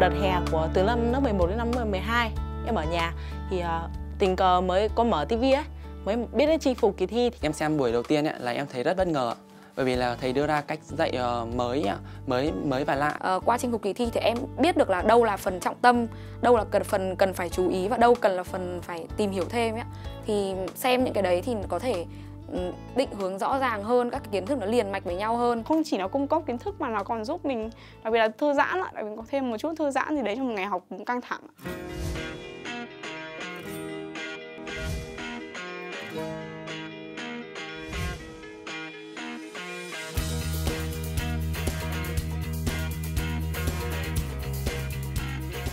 đợt hè của từ năm lớp 11 đến năm 12 em ở nhà thì uh, tình cờ mới có mở tivi ấy mới biết đến chinh phục kỳ thi thì... em xem buổi đầu tiên ấy, là em thấy rất bất ngờ bởi vì là thầy đưa ra cách dạy ờ, mới mới mới và lạ à, qua chinh phục kỳ thi thì em biết được là đâu là phần trọng tâm đâu là cần phần cần phải chú ý và đâu cần là phần phải tìm hiểu thêm ấy. thì xem những cái đấy thì có thể định hướng rõ ràng hơn các kiến thức nó liền mạch với nhau hơn không chỉ nó cung cấp kiến thức mà nó còn giúp mình đặc biệt là thư giãn lại mình có thêm một chút thư giãn gì đấy trong một ngày học cũng căng thẳng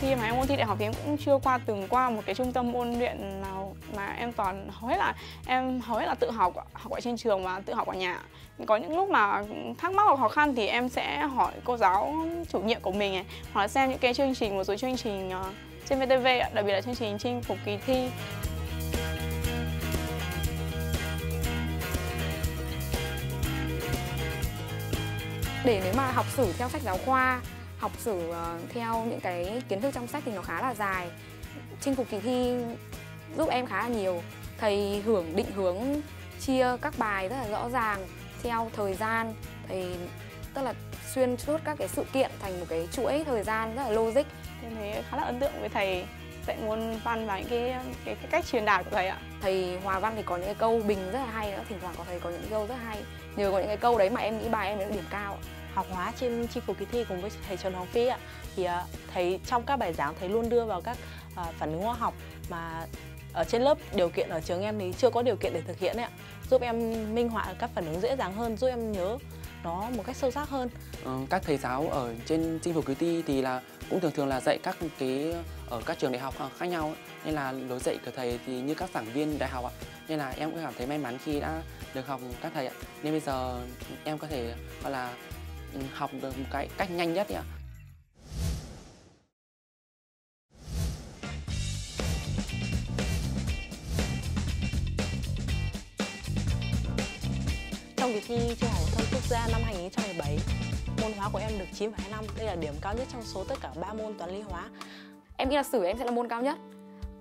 khi mà em ôn thi đại học thì em cũng chưa qua từng qua một cái trung tâm ôn luyện nào mà em toàn hầu hết là em hầu hết là tự học học ở trên trường và tự học ở nhà có những lúc mà thắc mắc hoặc khó khăn thì em sẽ hỏi cô giáo chủ nhiệm của mình này, hoặc là xem những cái chương trình một số chương trình ờ, trên VTV đặc biệt là chương trình chinh phục kỳ thi để nếu mà học sử theo sách giáo khoa học sử ờ, theo những cái kiến thức trong sách thì nó khá là dài chinh phục kỳ thi giúp em khá là nhiều thầy hưởng định hướng chia các bài rất là rõ ràng theo thời gian thầy tức là xuyên suốt các cái sự kiện thành một cái chuỗi thời gian rất là logic thế thấy khá là ấn tượng với thầy dạy môn văn và những cái, cái, cái cách truyền đạt của thầy ạ thầy hòa văn thì có những cái câu bình rất là hay đó, thỉnh thoảng có thầy có những câu rất hay nhờ có những cái câu đấy mà em nghĩ bài em được điểm cao ạ học hóa trên chi phục kỳ thi cùng với thầy Trần Hoàng Phi ạ thì à, thầy trong các bài giảng thầy luôn đưa vào các à, phản ứng hóa học mà ở trên lớp điều kiện ở trường em thì chưa có điều kiện để thực hiện ạ giúp em minh họa các phản ứng dễ dàng hơn giúp em nhớ nó một cách sâu sắc hơn ừ, các thầy giáo ở trên chinh phục kỳ thi thì là cũng thường thường là dạy các cái ở các trường đại học ờ, khác nhau nên là lối dạy của thầy thì như các giảng viên đại học ạ nên là em cũng cảm thấy may mắn khi đã được học các thầy ạ nên bây giờ em có thể gọi là học được một cái cách nhanh nhất ạ Trong kỳ thi trung học phổ thông quốc gia năm 2017, môn hóa của em được năm Đây là điểm cao nhất trong số tất cả 3 môn toán lý hóa. Em nghĩ là sử em sẽ là môn cao nhất.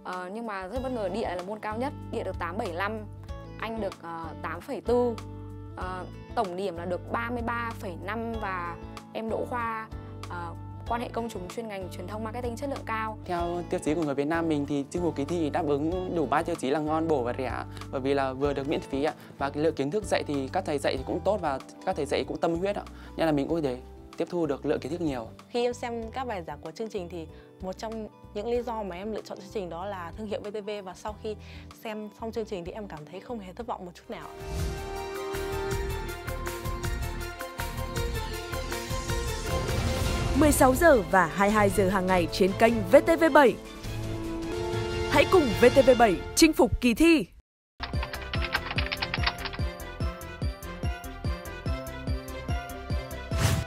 Ờ, nhưng mà rất bất ngờ địa là môn cao nhất, địa được 8,75, anh được uh, ờ, 8,4 Ờ, tổng điểm là được 33,5 và em đỗ khoa uh, quan hệ công chúng chuyên ngành truyền thông marketing chất lượng cao. Theo tiêu chí của người Việt Nam mình thì chương mục kỳ thi đáp ứng đủ ba tiêu chí là ngon, bổ và rẻ bởi vì là vừa được miễn phí ạ. Và lượng kiến thức dạy thì các thầy dạy thì cũng tốt và các thầy dạy cũng tâm huyết ạ. Nên là mình cũng để tiếp thu được lượng kiến thức nhiều. Khi em xem các bài giảng của chương trình thì một trong những lý do mà em lựa chọn chương trình đó là thương hiệu VTV và sau khi xem xong chương trình thì em cảm thấy không hề thất vọng một chút nào. 16 giờ và 22 giờ hàng ngày trên kênh VTV7. Hãy cùng VTV7 chinh phục kỳ thi.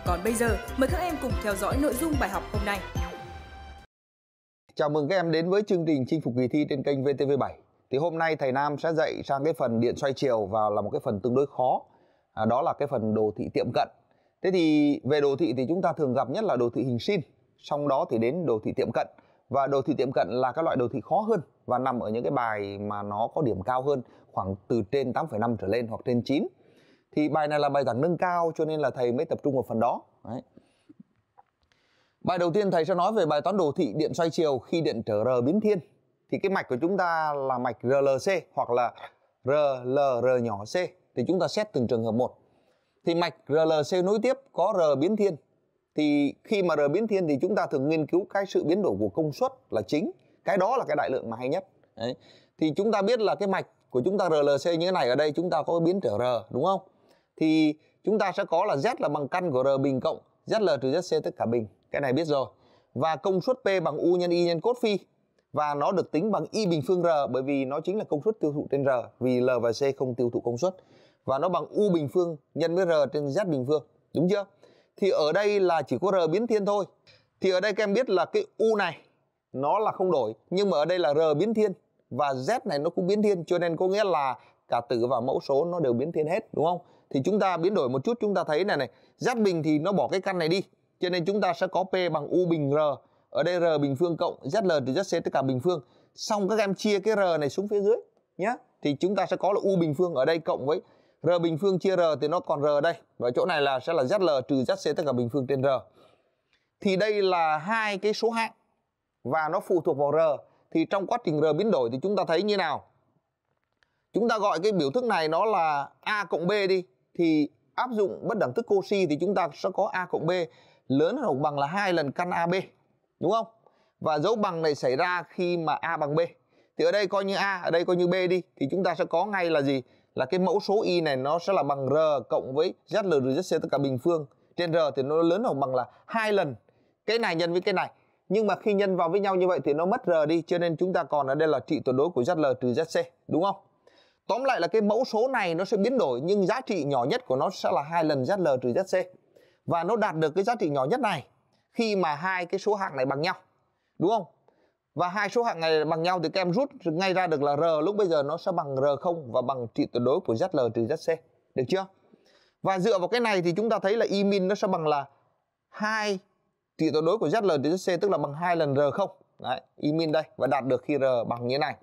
Còn bây giờ, mời các em cùng theo dõi nội dung bài học hôm nay. Chào mừng các em đến với chương trình chinh phục kỳ thi trên kênh VTV7. Thì hôm nay thầy Nam sẽ dạy sang cái phần điện xoay chiều và là một cái phần tương đối khó. À, đó là cái phần đồ thị tiệm cận Thế thì về đồ thị thì chúng ta thường gặp nhất là đồ thị hình sin, sau đó thì đến đồ thị tiệm cận và đồ thị tiệm cận là các loại đồ thị khó hơn và nằm ở những cái bài mà nó có điểm cao hơn khoảng từ trên 8,5 trở lên hoặc trên 9. Thì bài này là bài giảng nâng cao cho nên là thầy mới tập trung vào phần đó. Đấy. Bài đầu tiên thầy sẽ nói về bài toán đồ thị điện xoay chiều khi điện trở R biến thiên. Thì cái mạch của chúng ta là mạch RLC hoặc là RLR nhỏ c thì chúng ta xét từng trường hợp một thì mạch RLC nối tiếp có R biến thiên thì khi mà R biến thiên thì chúng ta thường nghiên cứu cái sự biến đổi của công suất là chính cái đó là cái đại lượng mà hay nhất Đấy. thì chúng ta biết là cái mạch của chúng ta RLC như thế này ở đây chúng ta có biến trở R đúng không thì chúng ta sẽ có là Z là bằng căn của R bình cộng ZL trừ ZC tất cả bình cái này biết rồi và công suất P bằng U nhân Y nhân cốt phi và nó được tính bằng Y bình phương R bởi vì nó chính là công suất tiêu thụ trên R vì L và C không tiêu thụ công suất và nó bằng u bình phương nhân với r trên z bình phương đúng chưa thì ở đây là chỉ có r biến thiên thôi thì ở đây các em biết là cái u này nó là không đổi nhưng mà ở đây là r biến thiên và z này nó cũng biến thiên cho nên có nghĩa là cả tử và mẫu số nó đều biến thiên hết đúng không thì chúng ta biến đổi một chút chúng ta thấy này này z bình thì nó bỏ cái căn này đi cho nên chúng ta sẽ có p bằng u bình r ở đây r bình phương cộng zl từ zc tất cả bình phương xong các em chia cái r này xuống phía dưới nhé thì chúng ta sẽ có là u bình phương ở đây cộng với R bình phương chia R thì nó còn R đây. Và chỗ này là sẽ là ZL trừ ZC tất cả bình phương trên R. Thì đây là hai cái số hạng và nó phụ thuộc vào R. Thì trong quá trình R biến đổi thì chúng ta thấy như nào? Chúng ta gọi cái biểu thức này nó là A cộng B đi. Thì áp dụng bất đẳng thức Cauchy thì chúng ta sẽ có A cộng B lớn hơn hoặc bằng là hai lần căn AB. Đúng không? Và dấu bằng này xảy ra khi mà A bằng B. Thì ở đây coi như A, ở đây coi như B đi. Thì chúng ta sẽ có ngay là gì? là cái mẫu số y này nó sẽ là bằng r cộng với z l zl z c tất cả bình phương trên r thì nó lớn hoặc bằng là hai lần cái này nhân với cái này nhưng mà khi nhân vào với nhau như vậy thì nó mất r đi cho nên chúng ta còn ở đây là trị tuyệt đối của z l trừ z c đúng không tóm lại là cái mẫu số này nó sẽ biến đổi nhưng giá trị nhỏ nhất của nó sẽ là hai lần z l trừ z c và nó đạt được cái giá trị nhỏ nhất này khi mà hai cái số hạng này bằng nhau đúng không và hai số hạng này bằng nhau thì các em rút ngay ra được là r lúc bây giờ nó sẽ bằng r không và bằng trị tuyệt đối của zl trừ zc được chưa và dựa vào cái này thì chúng ta thấy là y min nó sẽ bằng là hai trị tuyệt đối của zl trừ zc tức là bằng hai lần r không đấy y min đây và đạt được khi r bằng như thế này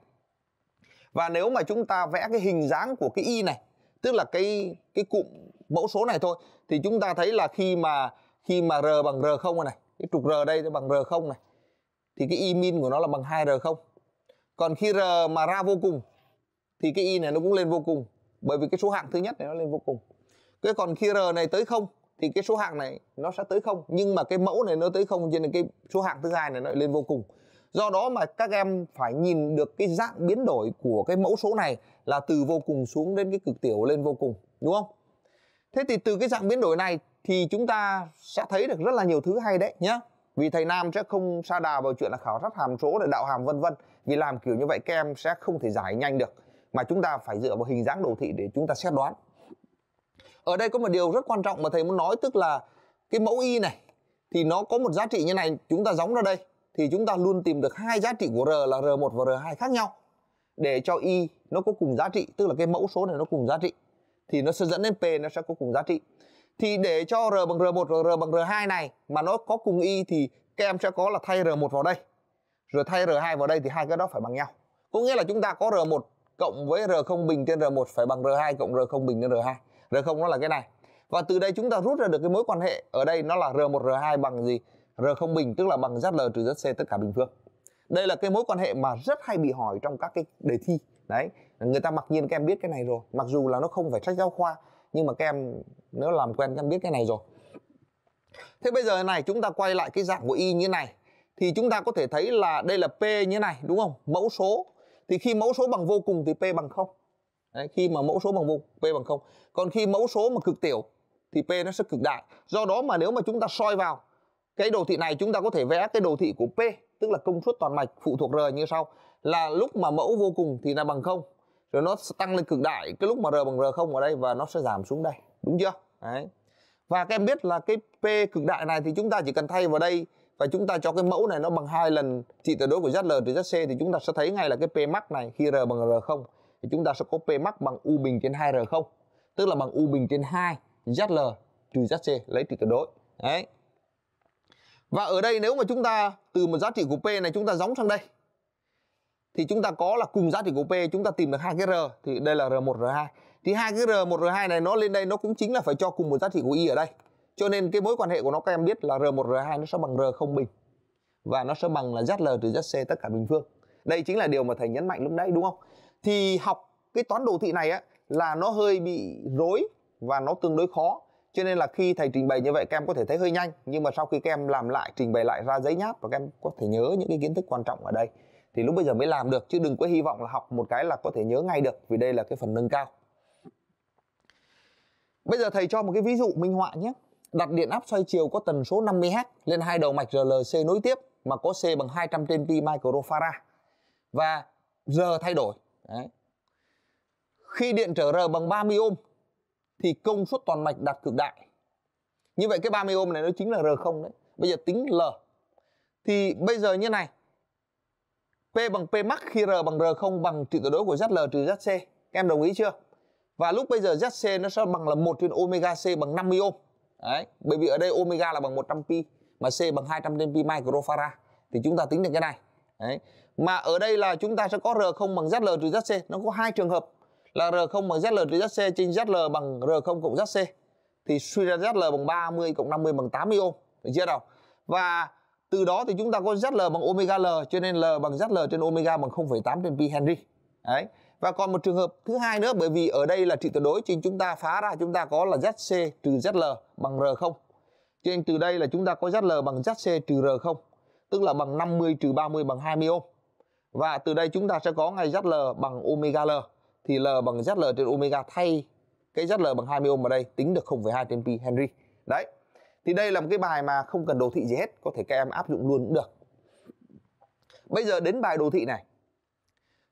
và nếu mà chúng ta vẽ cái hình dáng của cái y này tức là cái cái cụm mẫu số này thôi thì chúng ta thấy là khi mà khi mà r bằng r không này cái trục r đây nó bằng r không này thì cái y min của nó là bằng 2r không còn khi r mà ra vô cùng thì cái y này nó cũng lên vô cùng bởi vì cái số hạng thứ nhất này nó lên vô cùng cái còn khi r này tới không thì cái số hạng này nó sẽ tới không nhưng mà cái mẫu này nó tới không cho nên cái số hạng thứ hai này nó lên vô cùng do đó mà các em phải nhìn được cái dạng biến đổi của cái mẫu số này là từ vô cùng xuống đến cái cực tiểu lên vô cùng đúng không thế thì từ cái dạng biến đổi này thì chúng ta sẽ thấy được rất là nhiều thứ hay đấy nhé vì thầy nam sẽ không xa đà vào chuyện là khảo sát hàm số để đạo hàm vân vân vì làm kiểu như vậy các em sẽ không thể giải nhanh được mà chúng ta phải dựa vào hình dáng đồ thị để chúng ta xét đoán ở đây có một điều rất quan trọng mà thầy muốn nói tức là cái mẫu y này thì nó có một giá trị như này chúng ta giống ra đây thì chúng ta luôn tìm được hai giá trị của r là r1 và r2 khác nhau để cho y nó có cùng giá trị tức là cái mẫu số này nó cùng giá trị thì nó sẽ dẫn đến p nó sẽ có cùng giá trị thì để cho R bằng R1 và R bằng R2 này mà nó có cùng y thì các em sẽ có là thay R1 vào đây rồi thay R2 vào đây thì hai cái đó phải bằng nhau có nghĩa là chúng ta có R1 cộng với R0 bình trên R1 phải bằng R2 cộng R0 bình trên R2 R0 nó là cái này và từ đây chúng ta rút ra được cái mối quan hệ ở đây nó là R1 R2 bằng gì R0 bình tức là bằng ZL trừ ZC tất cả bình phương đây là cái mối quan hệ mà rất hay bị hỏi trong các cái đề thi đấy người ta mặc nhiên các em biết cái này rồi mặc dù là nó không phải sách giáo khoa nhưng mà các em nếu làm quen các em biết cái này rồi thế bây giờ này chúng ta quay lại cái dạng của y như này thì chúng ta có thể thấy là đây là p như này đúng không mẫu số thì khi mẫu số bằng vô cùng thì p bằng không Đấy, khi mà mẫu số bằng vô p bằng không còn khi mẫu số mà cực tiểu thì p nó sẽ cực đại do đó mà nếu mà chúng ta soi vào cái đồ thị này chúng ta có thể vẽ cái đồ thị của p tức là công suất toàn mạch phụ thuộc r như sau là lúc mà mẫu vô cùng thì là bằng không rồi nó sẽ tăng lên cực đại cái lúc mà r bằng r không ở đây và nó sẽ giảm xuống đây đúng chưa đấy và các em biết là cái p cực đại này thì chúng ta chỉ cần thay vào đây và chúng ta cho cái mẫu này nó bằng hai lần trị tuyệt đối của z l trừ z c thì chúng ta sẽ thấy ngay là cái p max này khi r bằng r không thì chúng ta sẽ có p max bằng u bình trên 2 r không tức là bằng u bình trên 2 l trừ z c lấy trị tuyệt đối đấy và ở đây nếu mà chúng ta từ một giá trị của p này chúng ta gióng sang đây thì chúng ta có là cùng giá trị của P chúng ta tìm được hai cái R thì đây là R1 R2 thì hai cái R1 R2 này nó lên đây nó cũng chính là phải cho cùng một giá trị của Y ở đây cho nên cái mối quan hệ của nó các em biết là R1 R2 nó sẽ bằng R không bình và nó sẽ bằng là ZL trừ ZC tất cả bình phương đây chính là điều mà thầy nhấn mạnh lúc nãy đúng không thì học cái toán đồ thị này á là nó hơi bị rối và nó tương đối khó cho nên là khi thầy trình bày như vậy các em có thể thấy hơi nhanh nhưng mà sau khi các em làm lại trình bày lại ra giấy nháp và các em có thể nhớ những cái kiến thức quan trọng ở đây thì lúc bây giờ mới làm được chứ đừng có hy vọng là học một cái là có thể nhớ ngay được vì đây là cái phần nâng cao bây giờ thầy cho một cái ví dụ minh họa nhé đặt điện áp xoay chiều có tần số 50Hz lên hai đầu mạch RLC nối tiếp mà có C bằng 200 trên pi microfarad và R thay đổi. Đấy. Khi điện trở R bằng 30 ohm thì công suất toàn mạch đạt cực đại. Như vậy cái 30 ohm này nó chính là R0 đấy. Bây giờ tính L. Thì bây giờ như này, P bằng P max khi R bằng r không bằng trị tuyệt đối của ZL trừ ZC. Các em đồng ý chưa? Và lúc bây giờ ZC nó sẽ bằng là 1 trên omega C bằng 50 ohm. Đấy, bởi vì ở đây omega là bằng 100 pi mà C bằng 200 trên pi microfarad thì chúng ta tính được cái này. Đấy. Mà ở đây là chúng ta sẽ có r không bằng ZL trừ ZC, nó có hai trường hợp là r không bằng ZL trừ ZC trên ZL bằng r không cộng ZC thì suy ra ZL bằng 30 cộng 50 bằng 80 ohm, được chưa nào? Và từ đó thì chúng ta có ZL bằng omega L cho nên L bằng ZL trên omega bằng 0,8 trên pi Henry đấy và còn một trường hợp thứ hai nữa bởi vì ở đây là trị tuyệt đối thì chúng ta phá ra chúng ta có là ZC trừ ZL bằng R0 cho nên từ đây là chúng ta có ZL bằng ZC trừ R0 tức là bằng 50 trừ 30 bằng 20 ohm và từ đây chúng ta sẽ có ngay ZL bằng omega L thì L bằng ZL trên omega thay cái ZL bằng 20 ohm ở đây tính được 0,2 trên pi Henry đấy thì đây là một cái bài mà không cần đồ thị gì hết có thể các em áp dụng luôn cũng được bây giờ đến bài đồ thị này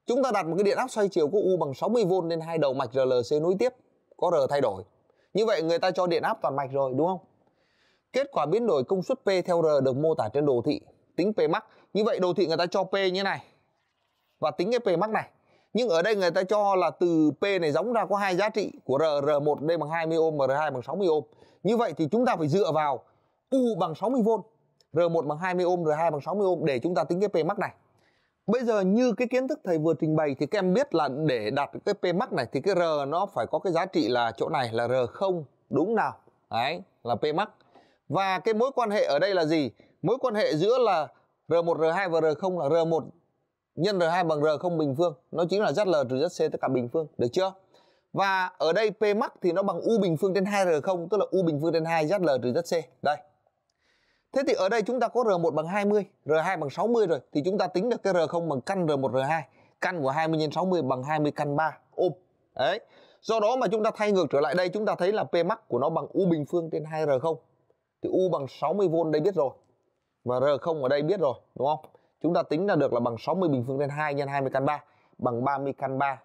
chúng ta đặt một cái điện áp xoay chiều của U bằng 60V lên hai đầu mạch RLC nối tiếp có R thay đổi như vậy người ta cho điện áp toàn mạch rồi đúng không kết quả biến đổi công suất P theo R được mô tả trên đồ thị tính P max như vậy đồ thị người ta cho P như này và tính cái P max này nhưng ở đây người ta cho là từ P này giống ra có hai giá trị của R R1 đây bằng 20 ôm, R2 bằng 60 ohm như vậy thì chúng ta phải dựa vào U bằng 60V, R1 bằng 20 ohm, R2 bằng 60 ohm để chúng ta tính cái Pmax này. Bây giờ như cái kiến thức thầy vừa trình bày thì các em biết là để đạt cái Pmax này thì cái R nó phải có cái giá trị là chỗ này là R0 đúng nào? Đấy, là Pmax. Và cái mối quan hệ ở đây là gì? Mối quan hệ giữa là R1, R2 và R0 là R1 nhân R2 bằng R0 bình phương. Nó chính là ZL trừ ZC tất cả bình phương. Được chưa? và ở đây P max thì nó bằng U bình phương trên 2R0 tức là U bình phương trên 2 ZL trừ ZC. Đây. Thế thì ở đây chúng ta có R1 bằng 20, R2 bằng 60 rồi thì chúng ta tính được cái R0 bằng căn R1 R2. Căn của 20 nhân 60 bằng 20 căn 3 ôm. Đấy. Do đó mà chúng ta thay ngược trở lại đây chúng ta thấy là P max của nó bằng U bình phương trên 2R0. Thì U bằng 60V đây biết rồi. Và R0 ở đây biết rồi, đúng không? Chúng ta tính ra được là bằng 60 bình phương trên 2 nhân 20 căn 3 bằng 30 căn 3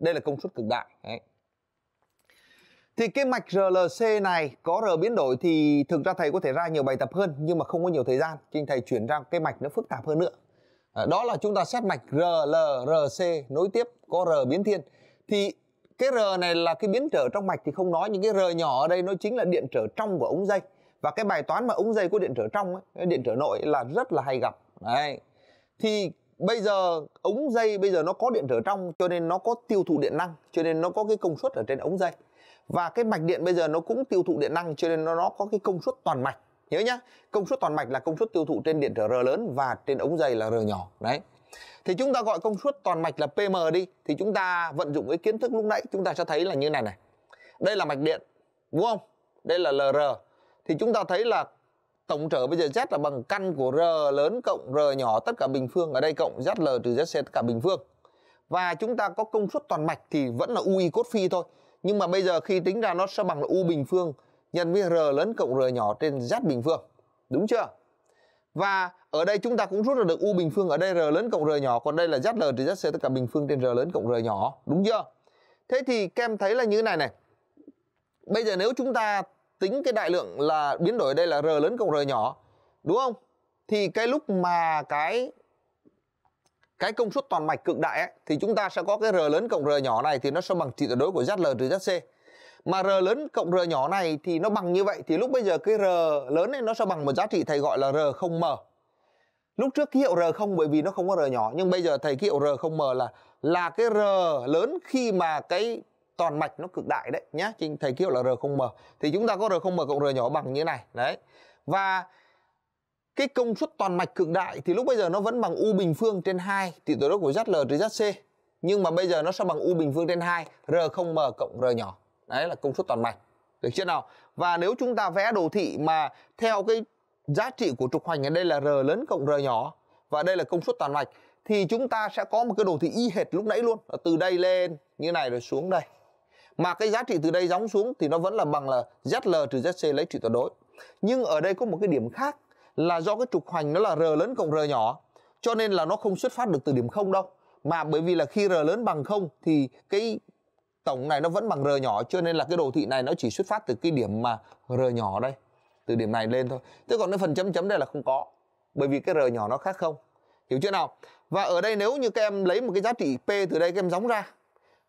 đây là công suất cực đại Đấy. thì cái mạch RLC này có R biến đổi thì thực ra thầy có thể ra nhiều bài tập hơn nhưng mà không có nhiều thời gian cho nên thầy chuyển ra cái mạch nó phức tạp hơn nữa à, đó là chúng ta xét mạch RLRC nối tiếp có R biến thiên thì cái R này là cái biến trở trong mạch thì không nói những cái R nhỏ ở đây nó chính là điện trở trong của ống dây và cái bài toán mà ống dây có điện trở trong ấy, điện trở nội là rất là hay gặp đấy thì bây giờ ống dây bây giờ nó có điện trở trong cho nên nó có tiêu thụ điện năng cho nên nó có cái công suất ở trên ống dây và cái mạch điện bây giờ nó cũng tiêu thụ điện năng cho nên nó, nó có cái công suất toàn mạch nhớ nhá công suất toàn mạch là công suất tiêu thụ trên điện trở r lớn và trên ống dây là r nhỏ đấy thì chúng ta gọi công suất toàn mạch là pm đi thì chúng ta vận dụng cái kiến thức lúc nãy chúng ta sẽ thấy là như này này đây là mạch điện đúng không đây là lr thì chúng ta thấy là tổng trở bây giờ z là bằng căn của r lớn cộng r nhỏ tất cả bình phương ở đây cộng zl trừ zc tất cả bình phương và chúng ta có công suất toàn mạch thì vẫn là ui cốt phi thôi nhưng mà bây giờ khi tính ra nó sẽ bằng là u bình phương nhân với r lớn cộng r nhỏ trên z bình phương đúng chưa và ở đây chúng ta cũng rút ra được u bình phương ở đây r lớn cộng r nhỏ còn đây là zl trừ zc tất cả bình phương trên r lớn cộng r nhỏ đúng chưa thế thì kem thấy là như thế này này bây giờ nếu chúng ta tính cái đại lượng là biến đổi ở đây là r lớn cộng r nhỏ đúng không thì cái lúc mà cái cái công suất toàn mạch cực đại ấy, thì chúng ta sẽ có cái r lớn cộng r nhỏ này thì nó sẽ bằng trị tuyệt đối của zl trừ zc mà r lớn cộng r nhỏ này thì nó bằng như vậy thì lúc bây giờ cái r lớn này nó sẽ bằng một giá trị thầy gọi là r không m lúc trước ký hiệu r không bởi vì nó không có r nhỏ nhưng bây giờ thầy ký hiệu r không m là là cái r lớn khi mà cái toàn mạch nó cực đại đấy nhá Trinh thầy kêu là R0M thì chúng ta có R0M cộng R nhỏ bằng như này đấy và cái công suất toàn mạch cực đại thì lúc bây giờ nó vẫn bằng U bình phương trên 2 thì tổ đốc của ZL trừ ZC nhưng mà bây giờ nó sẽ bằng U bình phương trên 2 R0M cộng R nhỏ đấy là công suất toàn mạch được chưa nào và nếu chúng ta vẽ đồ thị mà theo cái giá trị của trục hoành ở đây là R lớn cộng R nhỏ và đây là công suất toàn mạch thì chúng ta sẽ có một cái đồ thị y hệt lúc nãy luôn từ đây lên như này rồi xuống đây mà cái giá trị từ đây gióng xuống thì nó vẫn là bằng là ZL trừ ZC lấy trị tuyệt đối nhưng ở đây có một cái điểm khác là do cái trục hoành nó là R lớn cộng R nhỏ cho nên là nó không xuất phát được từ điểm không đâu mà bởi vì là khi R lớn bằng không thì cái tổng này nó vẫn bằng R nhỏ cho nên là cái đồ thị này nó chỉ xuất phát từ cái điểm mà R nhỏ đây từ điểm này lên thôi thế còn cái phần chấm chấm đây là không có bởi vì cái R nhỏ nó khác không hiểu chưa nào và ở đây nếu như các em lấy một cái giá trị P từ đây các em gióng ra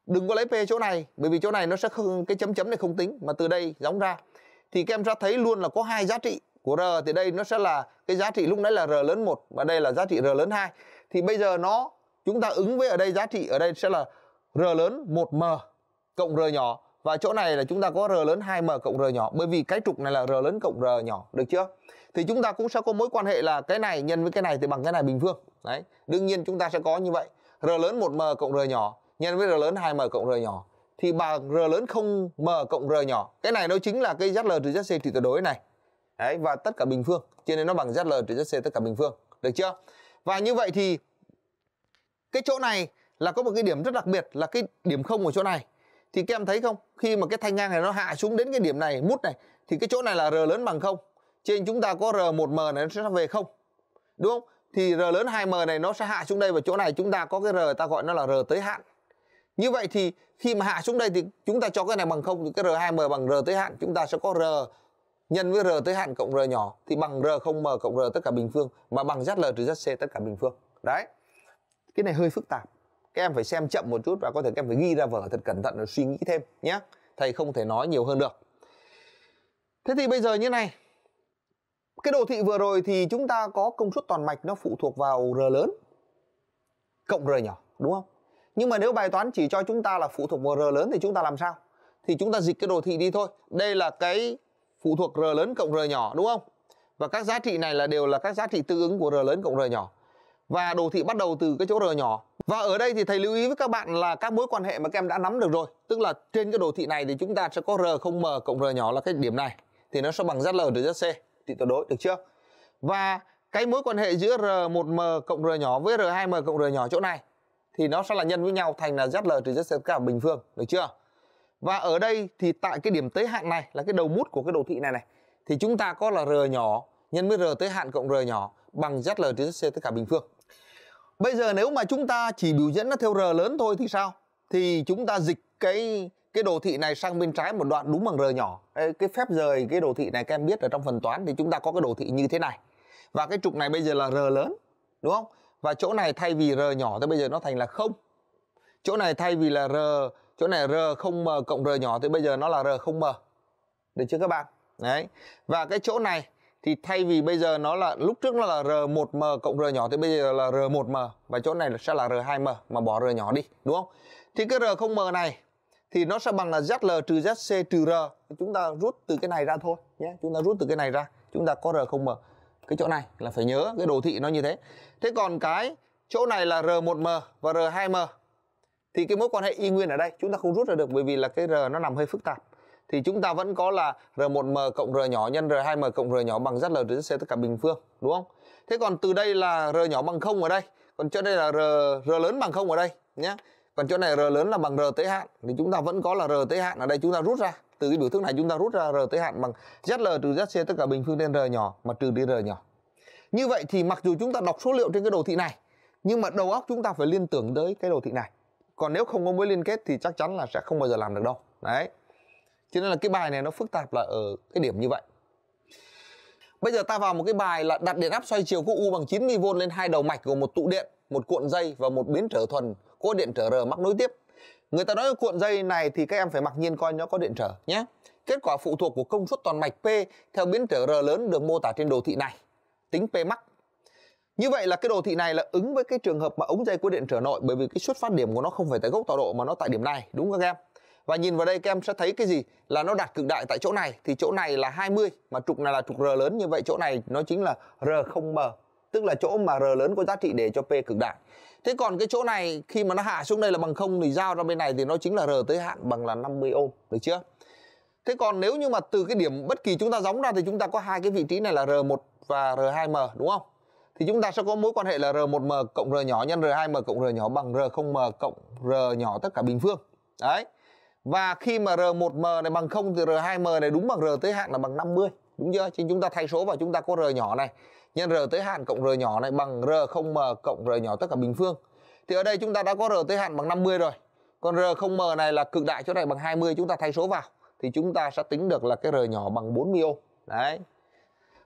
đừng có lấy p chỗ này bởi vì chỗ này nó sẽ không, cái chấm chấm này không tính mà từ đây giống ra thì các em sẽ thấy luôn là có hai giá trị của r thì đây nó sẽ là cái giá trị lúc nãy là r lớn một và đây là giá trị r lớn hai thì bây giờ nó chúng ta ứng với ở đây giá trị ở đây sẽ là r lớn 1m cộng r nhỏ và chỗ này là chúng ta có r lớn 2m cộng r nhỏ bởi vì cái trục này là r lớn cộng r nhỏ được chưa? Thì chúng ta cũng sẽ có mối quan hệ là cái này nhân với cái này thì bằng cái này bình phương. Đấy, đương nhiên chúng ta sẽ có như vậy. r lớn 1m cộng r nhỏ nhân với r lớn 2m cộng r nhỏ thì bằng r lớn không m cộng r nhỏ cái này nó chính là cái zl trừ zc trị tuyệt đối này đấy và tất cả bình phương cho nên nó bằng zl trừ zc tất cả bình phương được chưa và như vậy thì cái chỗ này là có một cái điểm rất đặc biệt là cái điểm không ở chỗ này thì các em thấy không khi mà cái thanh ngang này nó hạ xuống đến cái điểm này mút này thì cái chỗ này là r lớn bằng không trên chúng ta có r1m này nó sẽ về không đúng không thì r lớn 2m này nó sẽ hạ xuống đây và chỗ này chúng ta có cái r ta gọi nó là r tới hạn như vậy thì khi mà hạ xuống đây thì chúng ta cho cái này bằng không thì cái R2M bằng R tới hạn chúng ta sẽ có R nhân với R tới hạn cộng R nhỏ thì bằng R0M cộng R tất cả bình phương mà bằng ZL trừ ZC tất cả bình phương. Đấy. Cái này hơi phức tạp. Các em phải xem chậm một chút và có thể các em phải ghi ra vở thật cẩn thận rồi suy nghĩ thêm nhé. Thầy không thể nói nhiều hơn được. Thế thì bây giờ như này. Cái đồ thị vừa rồi thì chúng ta có công suất toàn mạch nó phụ thuộc vào R lớn cộng R nhỏ đúng không? nhưng mà nếu bài toán chỉ cho chúng ta là phụ thuộc vào r lớn thì chúng ta làm sao thì chúng ta dịch cái đồ thị đi thôi đây là cái phụ thuộc r lớn cộng r nhỏ đúng không và các giá trị này là đều là các giá trị tương ứng của r lớn cộng r nhỏ và đồ thị bắt đầu từ cái chỗ r nhỏ và ở đây thì thầy lưu ý với các bạn là các mối quan hệ mà các em đã nắm được rồi tức là trên cái đồ thị này thì chúng ta sẽ có r không m cộng r nhỏ là cái điểm này thì nó sẽ bằng zl được zc thì tuyệt đối được chưa và cái mối quan hệ giữa r1m cộng r nhỏ với r2m cộng r nhỏ chỗ này thì nó sẽ là nhân với nhau thành là ZL trừ ZC cả bình phương được chưa và ở đây thì tại cái điểm tới hạn này là cái đầu mút của cái đồ thị này này thì chúng ta có là R nhỏ nhân với R tới hạn cộng R nhỏ bằng ZL trừ ZC tất cả bình phương bây giờ nếu mà chúng ta chỉ biểu diễn nó theo R lớn thôi thì sao thì chúng ta dịch cái cái đồ thị này sang bên trái một đoạn đúng bằng r nhỏ cái phép rời cái đồ thị này các em biết ở trong phần toán thì chúng ta có cái đồ thị như thế này và cái trục này bây giờ là r lớn đúng không và chỗ này thay vì r nhỏ thì bây giờ nó thành là không chỗ này thay vì là r chỗ này r không m cộng r nhỏ thì bây giờ nó là r không m được chưa các bạn đấy và cái chỗ này thì thay vì bây giờ nó là lúc trước nó là R1M cộng R nhỏ thì bây giờ là R1M và chỗ này sẽ là R2M mà bỏ R nhỏ đi đúng không? Thì cái r không m này thì nó sẽ bằng là ZL trừ ZC trừ R chúng ta rút từ cái này ra thôi nhé chúng ta rút từ cái này ra chúng ta có r không m cái chỗ này là phải nhớ cái đồ thị nó như thế thế còn cái chỗ này là R1M và R2M thì cái mối quan hệ y nguyên ở đây chúng ta không rút ra được bởi vì là cái R nó nằm hơi phức tạp thì chúng ta vẫn có là R1M cộng R nhỏ nhân R2M cộng R nhỏ bằng ZL trên C tất cả bình phương đúng không thế còn từ đây là R nhỏ bằng không ở đây còn chỗ đây là R, R lớn bằng không ở đây nhé còn chỗ này R lớn là bằng R tới hạn thì chúng ta vẫn có là R tới hạn ở đây chúng ta rút ra từ cái biểu thức này chúng ta rút ra r tới hạn bằng ZL trừ ZC tất cả bình phương trên r nhỏ mà trừ đi r nhỏ như vậy thì mặc dù chúng ta đọc số liệu trên cái đồ thị này nhưng mà đầu óc chúng ta phải liên tưởng tới cái đồ thị này còn nếu không có mối liên kết thì chắc chắn là sẽ không bao giờ làm được đâu đấy cho nên là cái bài này nó phức tạp là ở cái điểm như vậy Bây giờ ta vào một cái bài là đặt điện áp xoay chiều của U bằng 90V lên hai đầu mạch gồm một tụ điện, một cuộn dây và một biến trở thuần có điện trở R mắc nối tiếp. Người ta nói cuộn dây này thì các em phải mặc nhiên coi nó có điện trở nhé. Kết quả phụ thuộc của công suất toàn mạch P theo biến thể R lớn được mô tả trên đồ thị này, tính P max. Như vậy là cái đồ thị này là ứng với cái trường hợp mà ống dây có điện trở nội bởi vì cái xuất phát điểm của nó không phải tại gốc tọa độ mà nó tại điểm này, đúng không các em? Và nhìn vào đây các em sẽ thấy cái gì? Là nó đạt cực đại tại chỗ này thì chỗ này là 20 mà trục này là trục R lớn như vậy chỗ này nó chính là R0m tức là chỗ mà R lớn có giá trị để cho P cực đại. Thế còn cái chỗ này khi mà nó hạ xuống đây là bằng không thì giao ra bên này thì nó chính là R tới hạn bằng là 50 ôm, được chưa? Thế còn nếu như mà từ cái điểm bất kỳ chúng ta gióng ra thì chúng ta có hai cái vị trí này là R1 và R2M đúng không? Thì chúng ta sẽ có mối quan hệ là R1M cộng R nhỏ nhân R2M cộng R nhỏ bằng R0M cộng R nhỏ tất cả bình phương. Đấy. Và khi mà R1M này bằng 0 thì R2M này đúng bằng R tới hạn là bằng 50. Đúng chưa? Chứ chúng ta thay số vào chúng ta có R nhỏ này nhân r tới hạn cộng r nhỏ này bằng r không m cộng r nhỏ tất cả bình phương thì ở đây chúng ta đã có r tới hạn bằng 50 rồi còn r không m này là cực đại chỗ này bằng 20 chúng ta thay số vào thì chúng ta sẽ tính được là cái r nhỏ bằng 40 ohm đấy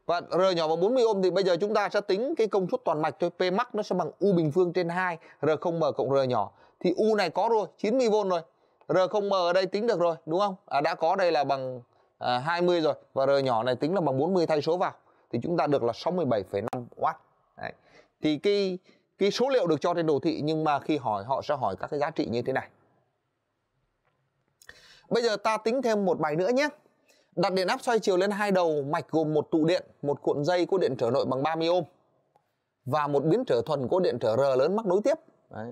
và R nhỏ bằng 40 ohm thì bây giờ chúng ta sẽ tính cái công suất toàn mạch thôi. P max nó sẽ bằng U bình phương trên 2 r không m cộng R nhỏ. Thì U này có rồi, 90V rồi. r không m ở đây tính được rồi, đúng không? À, đã có đây là bằng à, 20 rồi. Và R nhỏ này tính là bằng 40 thay số vào thì chúng ta được là 67,5 watt Đấy. thì cái cái số liệu được cho trên đồ thị nhưng mà khi hỏi họ sẽ hỏi các cái giá trị như thế này bây giờ ta tính thêm một bài nữa nhé đặt điện áp xoay chiều lên hai đầu mạch gồm một tụ điện một cuộn dây có điện trở nội bằng 30 ohm và một biến trở thuần có điện trở R lớn mắc nối tiếp Đấy.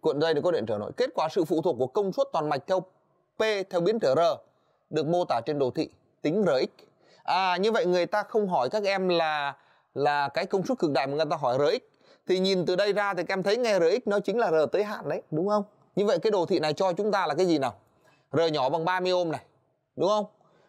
cuộn dây được có điện trở nội kết quả sự phụ thuộc của công suất toàn mạch theo P theo biến trở R được mô tả trên đồ thị tính RX à như vậy người ta không hỏi các em là là cái công suất cực đại mà người ta hỏi RX thì nhìn từ đây ra thì các em thấy ngay RX nó chính là R tới hạn đấy đúng không như vậy cái đồ thị này cho chúng ta là cái gì nào R nhỏ bằng 30 ôm này đúng không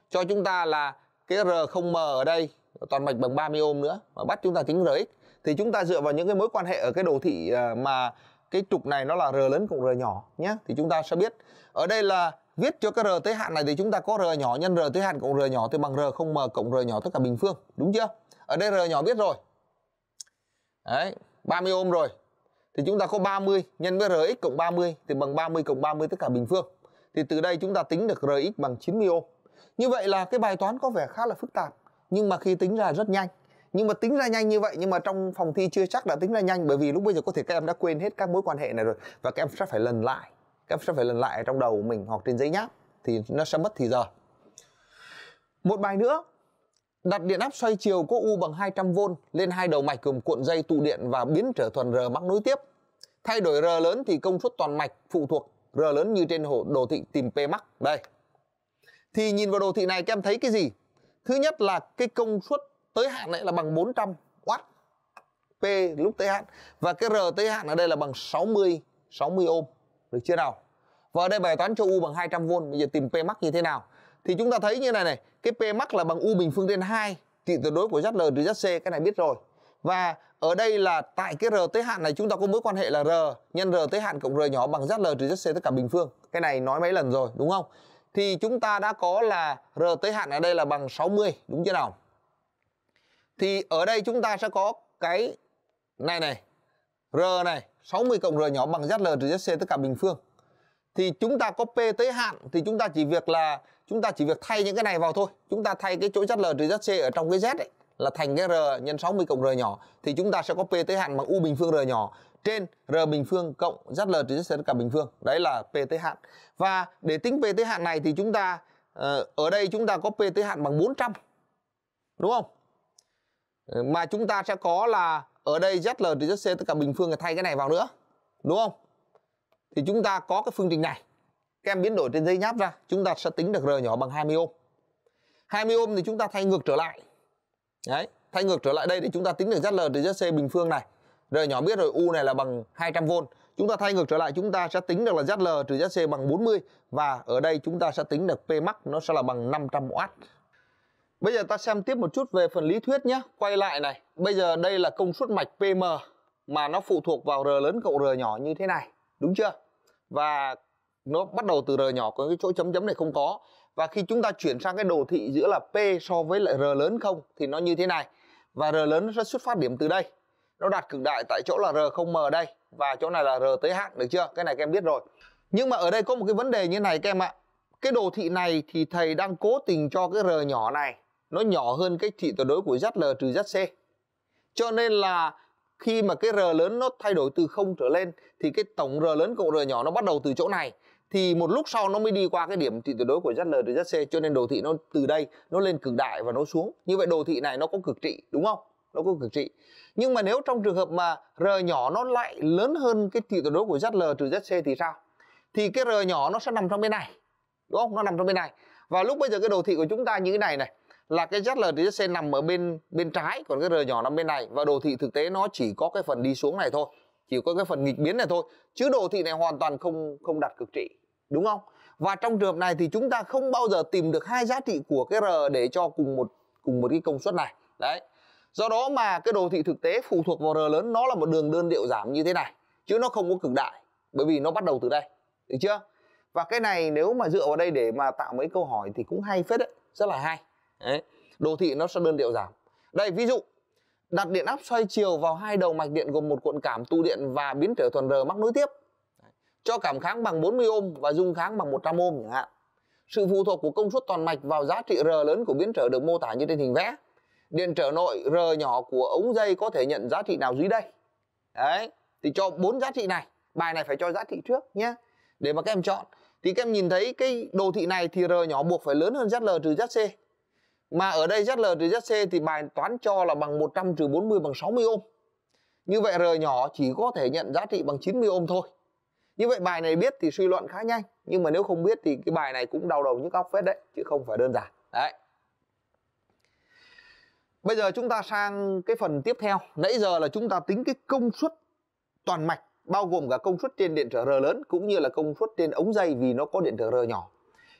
cho chúng ta là cái r không m ở đây toàn mạch bằng 30 ôm nữa mà bắt chúng ta tính RX thì chúng ta dựa vào những cái mối quan hệ ở cái đồ thị à, mà cái trục này nó là R lớn cộng R nhỏ nhé thì chúng ta sẽ biết ở đây là viết cho cái r tới hạn này thì chúng ta có r nhỏ nhân r tới hạn cộng r nhỏ thì bằng r không m cộng r nhỏ tất cả bình phương đúng chưa ở đây r nhỏ biết rồi đấy 30 ôm rồi thì chúng ta có 30 nhân với rx cộng 30 thì bằng 30 cộng 30 tất cả bình phương thì từ đây chúng ta tính được rx bằng 90 ôm như vậy là cái bài toán có vẻ khá là phức tạp nhưng mà khi tính ra rất nhanh nhưng mà tính ra nhanh như vậy nhưng mà trong phòng thi chưa chắc đã tính ra nhanh bởi vì lúc bây giờ có thể các em đã quên hết các mối quan hệ này rồi và các em sẽ phải lần lại em sẽ phải lần lại trong đầu mình hoặc trên giấy nháp thì nó sẽ mất thì giờ một bài nữa đặt điện áp xoay chiều có U bằng 200V lên hai đầu mạch gồm cuộn dây tụ điện và biến trở thuần R mắc nối tiếp. Thay đổi R lớn thì công suất toàn mạch phụ thuộc R lớn như trên đồ thị tìm P mắc. Đây. Thì nhìn vào đồ thị này các em thấy cái gì? Thứ nhất là cái công suất tới hạn lại là bằng 400 W P lúc tới hạn và cái R tới hạn ở đây là bằng 60 60 ohm được chưa nào và ở đây bài toán cho U bằng 200V bây giờ tìm P max như thế nào thì chúng ta thấy như này này cái P max là bằng U bình phương trên 2 trị tuyệt đối của ZL trừ ZC cái này biết rồi và ở đây là tại cái R tới hạn này chúng ta có mối quan hệ là R nhân R tới hạn cộng R nhỏ bằng ZL trừ ZC tất cả bình phương cái này nói mấy lần rồi đúng không thì chúng ta đã có là R tới hạn ở đây là bằng 60 đúng chưa nào thì ở đây chúng ta sẽ có cái này này R này 60 cộng R nhỏ bằng ZL trừ ZC tất cả bình phương thì chúng ta có P tới hạn thì chúng ta chỉ việc là chúng ta chỉ việc thay những cái này vào thôi chúng ta thay cái chỗ ZL trừ ZC ở trong cái Z ấy, là thành cái R nhân 60 cộng R nhỏ thì chúng ta sẽ có P tới hạn bằng U bình phương R nhỏ trên R bình phương cộng ZL trừ ZC tất cả bình phương đấy là P tới hạn và để tính P tới hạn này thì chúng ta ờ, ở đây chúng ta có P tới hạn bằng 400 đúng không mà chúng ta sẽ có là ở đây ZL thì ZC tất cả bình phương là thay cái này vào nữa đúng không thì chúng ta có cái phương trình này các em biến đổi trên dây nháp ra chúng ta sẽ tính được R nhỏ bằng 20 ohm 20 ohm thì chúng ta thay ngược trở lại đấy thay ngược trở lại đây thì chúng ta tính được ZL thì ZC bình phương này R nhỏ biết rồi U này là bằng 200V chúng ta thay ngược trở lại chúng ta sẽ tính được là ZL trừ ZC bằng 40 và ở đây chúng ta sẽ tính được P max nó sẽ là bằng 500W Bây giờ ta xem tiếp một chút về phần lý thuyết nhé. Quay lại này, bây giờ đây là công suất mạch PM mà nó phụ thuộc vào R lớn cộng R nhỏ như thế này, đúng chưa? Và nó bắt đầu từ R nhỏ có cái chỗ chấm chấm này không có. Và khi chúng ta chuyển sang cái đồ thị giữa là P so với lại R lớn không thì nó như thế này. Và R lớn nó sẽ xuất phát điểm từ đây. Nó đạt cực đại tại chỗ là r không m ở đây và chỗ này là R tới hạn được chưa? Cái này các em biết rồi. Nhưng mà ở đây có một cái vấn đề như này các em ạ. Cái đồ thị này thì thầy đang cố tình cho cái R nhỏ này nó nhỏ hơn cái trị tuyệt đối của ZL trừ ZC. Cho nên là khi mà cái R lớn nó thay đổi từ 0 trở lên thì cái tổng R lớn cộng R nhỏ nó bắt đầu từ chỗ này thì một lúc sau nó mới đi qua cái điểm trị tuyệt đối của ZL từ ZC cho nên đồ thị nó từ đây nó lên cực đại và nó xuống. Như vậy đồ thị này nó có cực trị đúng không? Nó có cực trị. Nhưng mà nếu trong trường hợp mà R nhỏ nó lại lớn hơn cái trị tuyệt đối của ZL trừ ZC thì sao? Thì cái R nhỏ nó sẽ nằm trong bên này. Đúng không? Nó nằm trong bên này. Và lúc bây giờ cái đồ thị của chúng ta như thế này này là cái ZLTSC nằm ở bên bên trái còn cái R nhỏ nằm bên này và đồ thị thực tế nó chỉ có cái phần đi xuống này thôi chỉ có cái phần nghịch biến này thôi chứ đồ thị này hoàn toàn không không đặt cực trị đúng không và trong trường hợp này thì chúng ta không bao giờ tìm được hai giá trị của cái R để cho cùng một cùng một cái công suất này đấy do đó mà cái đồ thị thực tế phụ thuộc vào R lớn nó là một đường đơn điệu giảm như thế này chứ nó không có cực đại bởi vì nó bắt đầu từ đây được chưa và cái này nếu mà dựa vào đây để mà tạo mấy câu hỏi thì cũng hay phết đấy rất là hay Đấy. Đồ thị nó sẽ đơn điệu giảm. Đây ví dụ đặt điện áp xoay chiều vào hai đầu mạch điện gồm một cuộn cảm tu điện và biến trở thuần R mắc nối tiếp. Đấy. Cho cảm kháng bằng 40 ohm và dung kháng bằng 100 ohm chẳng hạn. Sự phụ thuộc của công suất toàn mạch vào giá trị R lớn của biến trở được mô tả như trên hình vẽ. Điện trở nội R nhỏ của ống dây có thể nhận giá trị nào dưới đây? Đấy, thì cho bốn giá trị này, bài này phải cho giá trị trước nhé. Để mà các em chọn thì các em nhìn thấy cái đồ thị này thì R nhỏ buộc phải lớn hơn ZL trừ ZC mà ở đây ZL trừ ZC thì bài toán cho là bằng 100 trừ 40 bằng 60 ôm. Như vậy R nhỏ chỉ có thể nhận giá trị bằng 90 ôm thôi. Như vậy bài này biết thì suy luận khá nhanh, nhưng mà nếu không biết thì cái bài này cũng đau đầu những góc phết đấy, chứ không phải đơn giản. Đấy. Bây giờ chúng ta sang cái phần tiếp theo. Nãy giờ là chúng ta tính cái công suất toàn mạch bao gồm cả công suất trên điện trở R lớn cũng như là công suất trên ống dây vì nó có điện trở R nhỏ.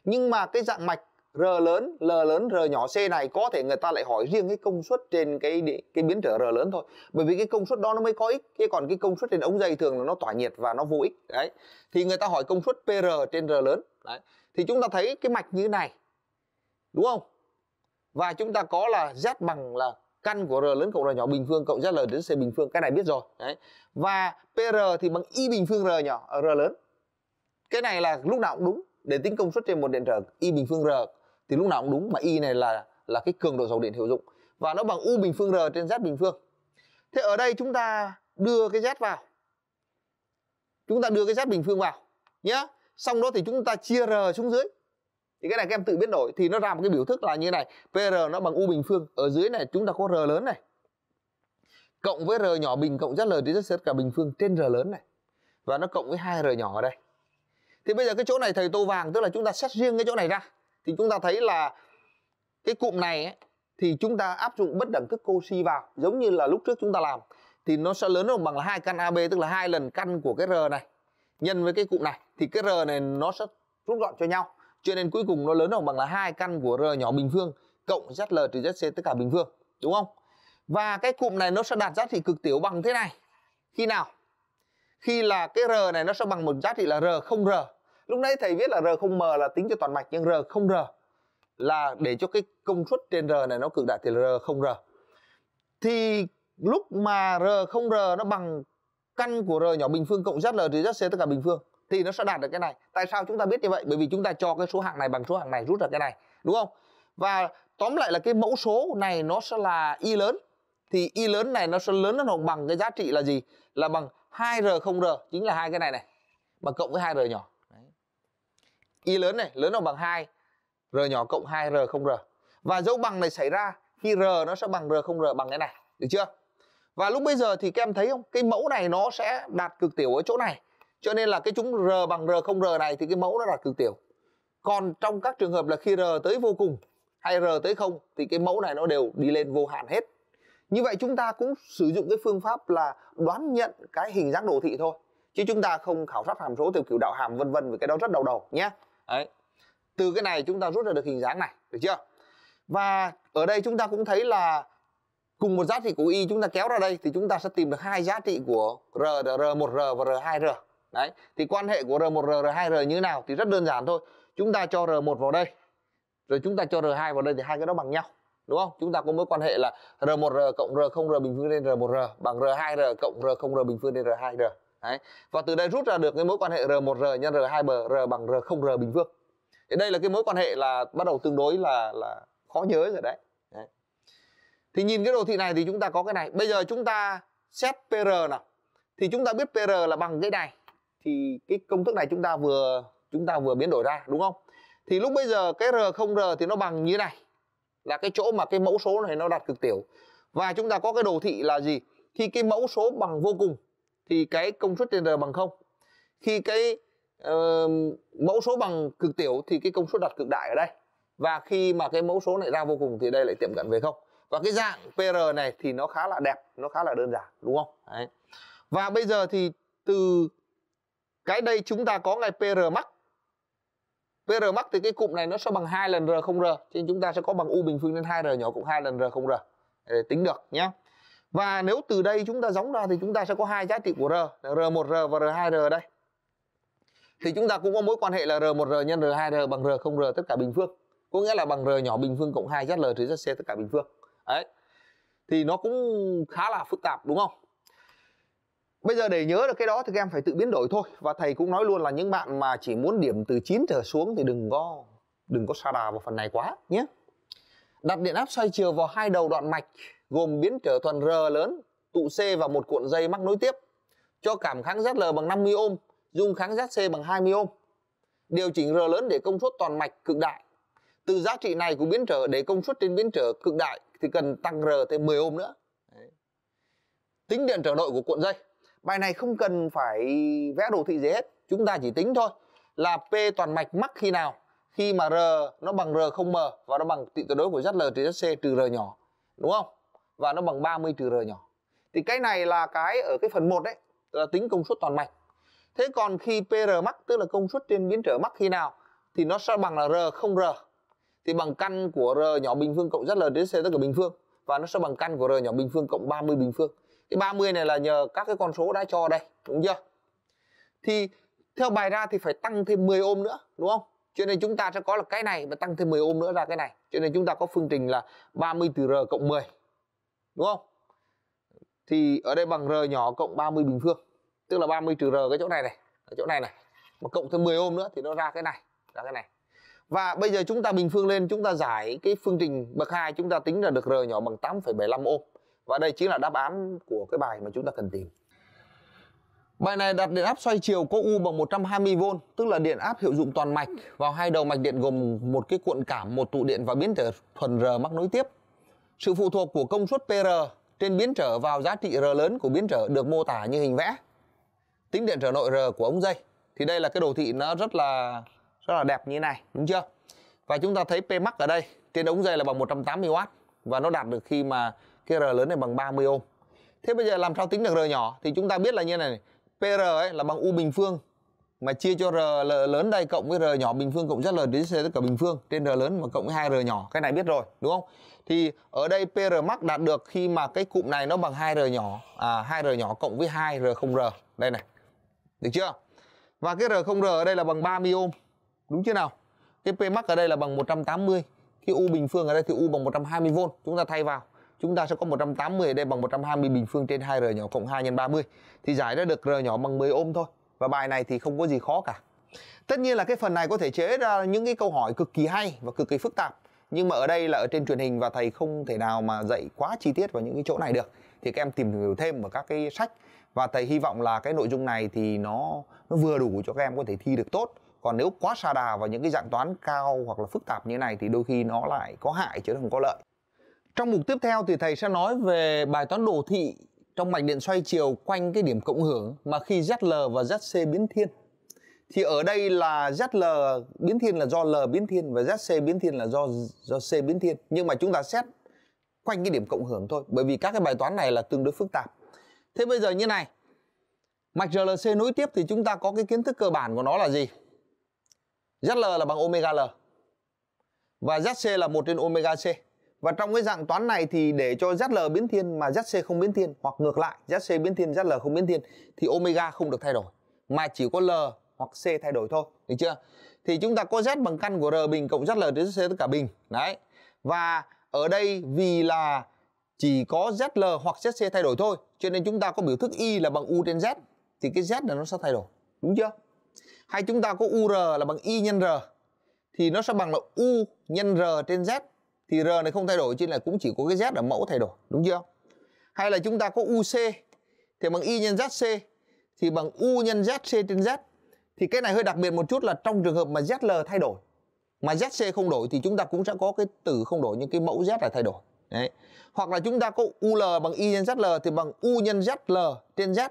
Nhưng mà cái dạng mạch R lớn, L lớn, R nhỏ C này có thể người ta lại hỏi riêng cái công suất trên cái cái biến trở R lớn thôi. Bởi vì cái công suất đó nó mới có ích, chứ còn cái công suất trên ống dây thường là nó tỏa nhiệt và nó vô ích. Đấy. Thì người ta hỏi công suất PR trên R lớn. Đấy. Thì chúng ta thấy cái mạch như này. Đúng không? Và chúng ta có là Z bằng là căn của R lớn cộng R nhỏ bình phương cộng ZL đến C bình phương, cái này biết rồi. Đấy. Và PR thì bằng Y bình phương R nhỏ R lớn. Cái này là lúc nào cũng đúng để tính công suất trên một điện trở Y bình phương R thì lúc nào cũng đúng mà y này là là cái cường độ dòng điện hiệu dụng và nó bằng u bình phương r trên z bình phương thế ở đây chúng ta đưa cái z vào chúng ta đưa cái z bình phương vào nhé xong đó thì chúng ta chia r xuống dưới thì cái này các em tự biến đổi thì nó ra một cái biểu thức là như thế này pr nó bằng u bình phương ở dưới này chúng ta có r lớn này cộng với r nhỏ bình cộng z zl thì rất cả bình phương trên r lớn này và nó cộng với hai r nhỏ ở đây thì bây giờ cái chỗ này thầy tô vàng tức là chúng ta xét riêng cái chỗ này ra thì chúng ta thấy là cái cụm này ấy, thì chúng ta áp dụng bất đẳng thức Cauchy vào giống như là lúc trước chúng ta làm thì nó sẽ lớn hơn bằng là hai căn AB tức là hai lần căn của cái R này nhân với cái cụm này thì cái R này nó sẽ rút gọn cho nhau cho nên cuối cùng nó lớn hơn bằng là hai căn của R nhỏ bình phương cộng ZL trừ ZC tất cả bình phương đúng không và cái cụm này nó sẽ đạt giá trị cực tiểu bằng thế này khi nào khi là cái R này nó sẽ bằng một giá trị là R không R lúc nãy thầy viết là r không m là tính cho toàn mạch nhưng r không r là để cho cái công suất trên r này nó cực đại thì r không r thì lúc mà r không r nó bằng căn của r nhỏ bình phương cộng z trừ z c tất cả bình phương thì nó sẽ đạt được cái này tại sao chúng ta biết như vậy bởi vì chúng ta cho cái số hạng này bằng số hạng này rút ra cái này đúng không và tóm lại là cái mẫu số này nó sẽ là y lớn thì y lớn này nó sẽ lớn nó hoặc bằng cái giá trị là gì là bằng 2 r không r chính là hai cái này này mà cộng với hai r nhỏ y lớn này lớn nó bằng 2 r nhỏ cộng 2 r không r và dấu bằng này xảy ra khi r nó sẽ bằng r không r bằng cái này được chưa và lúc bây giờ thì các em thấy không cái mẫu này nó sẽ đạt cực tiểu ở chỗ này cho nên là cái chúng r bằng r không r này thì cái mẫu nó đạt cực tiểu còn trong các trường hợp là khi r tới vô cùng hay r tới không thì cái mẫu này nó đều đi lên vô hạn hết như vậy chúng ta cũng sử dụng cái phương pháp là đoán nhận cái hình dáng đồ thị thôi chứ chúng ta không khảo sát hàm số theo kiểu đạo hàm vân vân với cái đó rất đầu đầu nhé Đấy. Từ cái này chúng ta rút ra được hình dáng này, được chưa? Và ở đây chúng ta cũng thấy là cùng một giá trị của y chúng ta kéo ra đây thì chúng ta sẽ tìm được hai giá trị của r, r1r và r2r. Đấy, thì quan hệ của r1r r2r như thế nào thì rất đơn giản thôi. Chúng ta cho r1 vào đây rồi chúng ta cho r2 vào đây thì hai cái đó bằng nhau. Đúng không? Chúng ta có mối quan hệ là r1r cộng r0r bình phương lên r1r bằng r2r cộng r0r bình phương lên r2r. Đấy. Và từ đây rút ra được cái mối quan hệ R1R nhân R2B, R bằng R0R bình phương. Thì đây là cái mối quan hệ là bắt đầu tương đối là là khó nhớ rồi đấy. đấy. Thì nhìn cái đồ thị này thì chúng ta có cái này. Bây giờ chúng ta xét PR nào. Thì chúng ta biết PR là bằng cái này. Thì cái công thức này chúng ta vừa chúng ta vừa biến đổi ra đúng không? Thì lúc bây giờ cái R0R thì nó bằng như thế này. Là cái chỗ mà cái mẫu số này nó đặt cực tiểu. Và chúng ta có cái đồ thị là gì? Khi cái mẫu số bằng vô cùng thì cái công suất trên r bằng không khi cái uh, mẫu số bằng cực tiểu thì cái công suất đặt cực đại ở đây và khi mà cái mẫu số này ra vô cùng thì đây lại tiệm cận về không và cái dạng PR này thì nó khá là đẹp nó khá là đơn giản đúng không Đấy. và bây giờ thì từ cái đây chúng ta có ngay PR max PR max thì cái cụm này nó sẽ bằng hai lần R không R cho nên chúng ta sẽ có bằng U bình phương lên 2R nhỏ cộng hai lần R không R để tính được nhé và nếu từ đây chúng ta giống ra thì chúng ta sẽ có hai giá trị của r là r1r và r2r đây thì chúng ta cũng có mối quan hệ là r1r nhân r2r bằng r không r tất cả bình phương có nghĩa là bằng r nhỏ bình phương cộng 2 zl trừ zc tất cả bình phương đấy thì nó cũng khá là phức tạp đúng không Bây giờ để nhớ được cái đó thì các em phải tự biến đổi thôi Và thầy cũng nói luôn là những bạn mà chỉ muốn điểm từ 9 trở xuống thì đừng có đừng có sa đà vào phần này quá nhé đặt điện áp xoay chiều vào hai đầu đoạn mạch gồm biến trở toàn R lớn, tụ C và một cuộn dây mắc nối tiếp. Cho cảm kháng ZL bằng 50 ohm, dung kháng ZC bằng 20 ohm. Điều chỉnh R lớn để công suất toàn mạch cực đại. Từ giá trị này của biến trở để công suất trên biến trở cực đại thì cần tăng R thêm 10 ohm nữa. Tính điện trở nội của cuộn dây. Bài này không cần phải vẽ đồ thị gì hết, chúng ta chỉ tính thôi là P toàn mạch mắc khi nào khi mà r nó bằng r không m và nó bằng trị tuyệt đối của zl trừ c trừ r nhỏ đúng không và nó bằng 30 trừ r nhỏ thì cái này là cái ở cái phần 1 đấy là tính công suất toàn mạch thế còn khi pr mắc tức là công suất trên biến trở mắc khi nào thì nó sẽ bằng là r không r thì bằng căn của r nhỏ bình phương cộng zl trừ c tất cả bình phương và nó sẽ bằng căn của r nhỏ bình phương cộng 30 bình phương cái 30 này là nhờ các cái con số đã cho đây đúng chưa thì theo bài ra thì phải tăng thêm 10 ôm nữa đúng không cho nên chúng ta sẽ có là cái này và tăng thêm 10 ôm nữa ra cái này cho nên chúng ta có phương trình là 30 từ r cộng 10 đúng không thì ở đây bằng r nhỏ cộng 30 bình phương tức là 30 trừ r cái chỗ này này ở chỗ này này mà cộng thêm 10 ôm nữa thì nó ra cái này ra cái này và bây giờ chúng ta bình phương lên chúng ta giải cái phương trình bậc hai chúng ta tính là được r nhỏ bằng 8,75 ôm và đây chính là đáp án của cái bài mà chúng ta cần tìm Bài này đặt điện áp xoay chiều có U bằng 120V, tức là điện áp hiệu dụng toàn mạch vào hai đầu mạch điện gồm một cái cuộn cảm, một tụ điện và biến trở thuần R mắc nối tiếp. Sự phụ thuộc của công suất PR trên biến trở vào giá trị R lớn của biến trở được mô tả như hình vẽ. Tính điện trở nội R của ống dây. Thì đây là cái đồ thị nó rất là rất là đẹp như thế này, đúng chưa? Và chúng ta thấy Pmax ở đây trên ống dây là bằng 180W và nó đạt được khi mà cái R lớn này bằng 30 ohm. Thế bây giờ làm sao tính được R nhỏ thì chúng ta biết là như này, này PR ấy là bằng U bình phương mà chia cho R lớn đây cộng với R nhỏ bình phương cộng ZL đến C tất cả bình phương trên R lớn mà cộng với hai r nhỏ. Cái này biết rồi, đúng không? Thì ở đây PR max đạt được khi mà cái cụm này nó bằng hai r nhỏ à hai r nhỏ cộng với hai r không r Đây này. Được chưa? Và cái r không r ở đây là bằng 30 ohm. Đúng chưa nào? Cái P max ở đây là bằng 180. Cái U bình phương ở đây thì U bằng 120V. Chúng ta thay vào chúng ta sẽ có 180 ở đây bằng 120 bình phương trên 2R nhỏ cộng 2 nhân 30 thì giải ra được R nhỏ bằng 10 ôm thôi và bài này thì không có gì khó cả tất nhiên là cái phần này có thể chế ra những cái câu hỏi cực kỳ hay và cực kỳ phức tạp nhưng mà ở đây là ở trên truyền hình và thầy không thể nào mà dạy quá chi tiết vào những cái chỗ này được thì các em tìm hiểu thêm ở các cái sách và thầy hy vọng là cái nội dung này thì nó nó vừa đủ cho các em có thể thi được tốt còn nếu quá xa đà vào những cái dạng toán cao hoặc là phức tạp như này thì đôi khi nó lại có hại chứ không có lợi trong mục tiếp theo thì thầy sẽ nói về bài toán đồ thị trong mạch điện xoay chiều quanh cái điểm cộng hưởng mà khi ZL và ZC biến thiên. Thì ở đây là ZL biến thiên là do L biến thiên và ZC biến thiên là do do C biến thiên. Nhưng mà chúng ta xét quanh cái điểm cộng hưởng thôi bởi vì các cái bài toán này là tương đối phức tạp. Thế bây giờ như này, mạch RLC nối tiếp thì chúng ta có cái kiến thức cơ bản của nó là gì? ZL là bằng omega L và ZC là 1 trên omega C và trong cái dạng toán này thì để cho ZL biến thiên mà ZC không biến thiên hoặc ngược lại ZC biến thiên ZL không biến thiên thì omega không được thay đổi mà chỉ có L hoặc C thay đổi thôi, được chưa? Thì chúng ta có Z bằng căn của R bình cộng ZL trên ZC tất cả bình. Đấy. Và ở đây vì là chỉ có ZL hoặc ZC thay đổi thôi, cho nên chúng ta có biểu thức Y là bằng U trên Z thì cái Z là nó sẽ thay đổi, đúng chưa? Hay chúng ta có UR là bằng Y nhân R thì nó sẽ bằng là U nhân R trên Z thì R này không thay đổi trên là cũng chỉ có cái Z ở mẫu thay đổi đúng chưa hay là chúng ta có UC thì bằng Y nhân ZC thì bằng U nhân ZC trên Z thì cái này hơi đặc biệt một chút là trong trường hợp mà ZL thay đổi mà ZC không đổi thì chúng ta cũng sẽ có cái tử không đổi nhưng cái mẫu Z là thay đổi đấy hoặc là chúng ta có UL bằng Y nhân ZL thì bằng U nhân ZL trên Z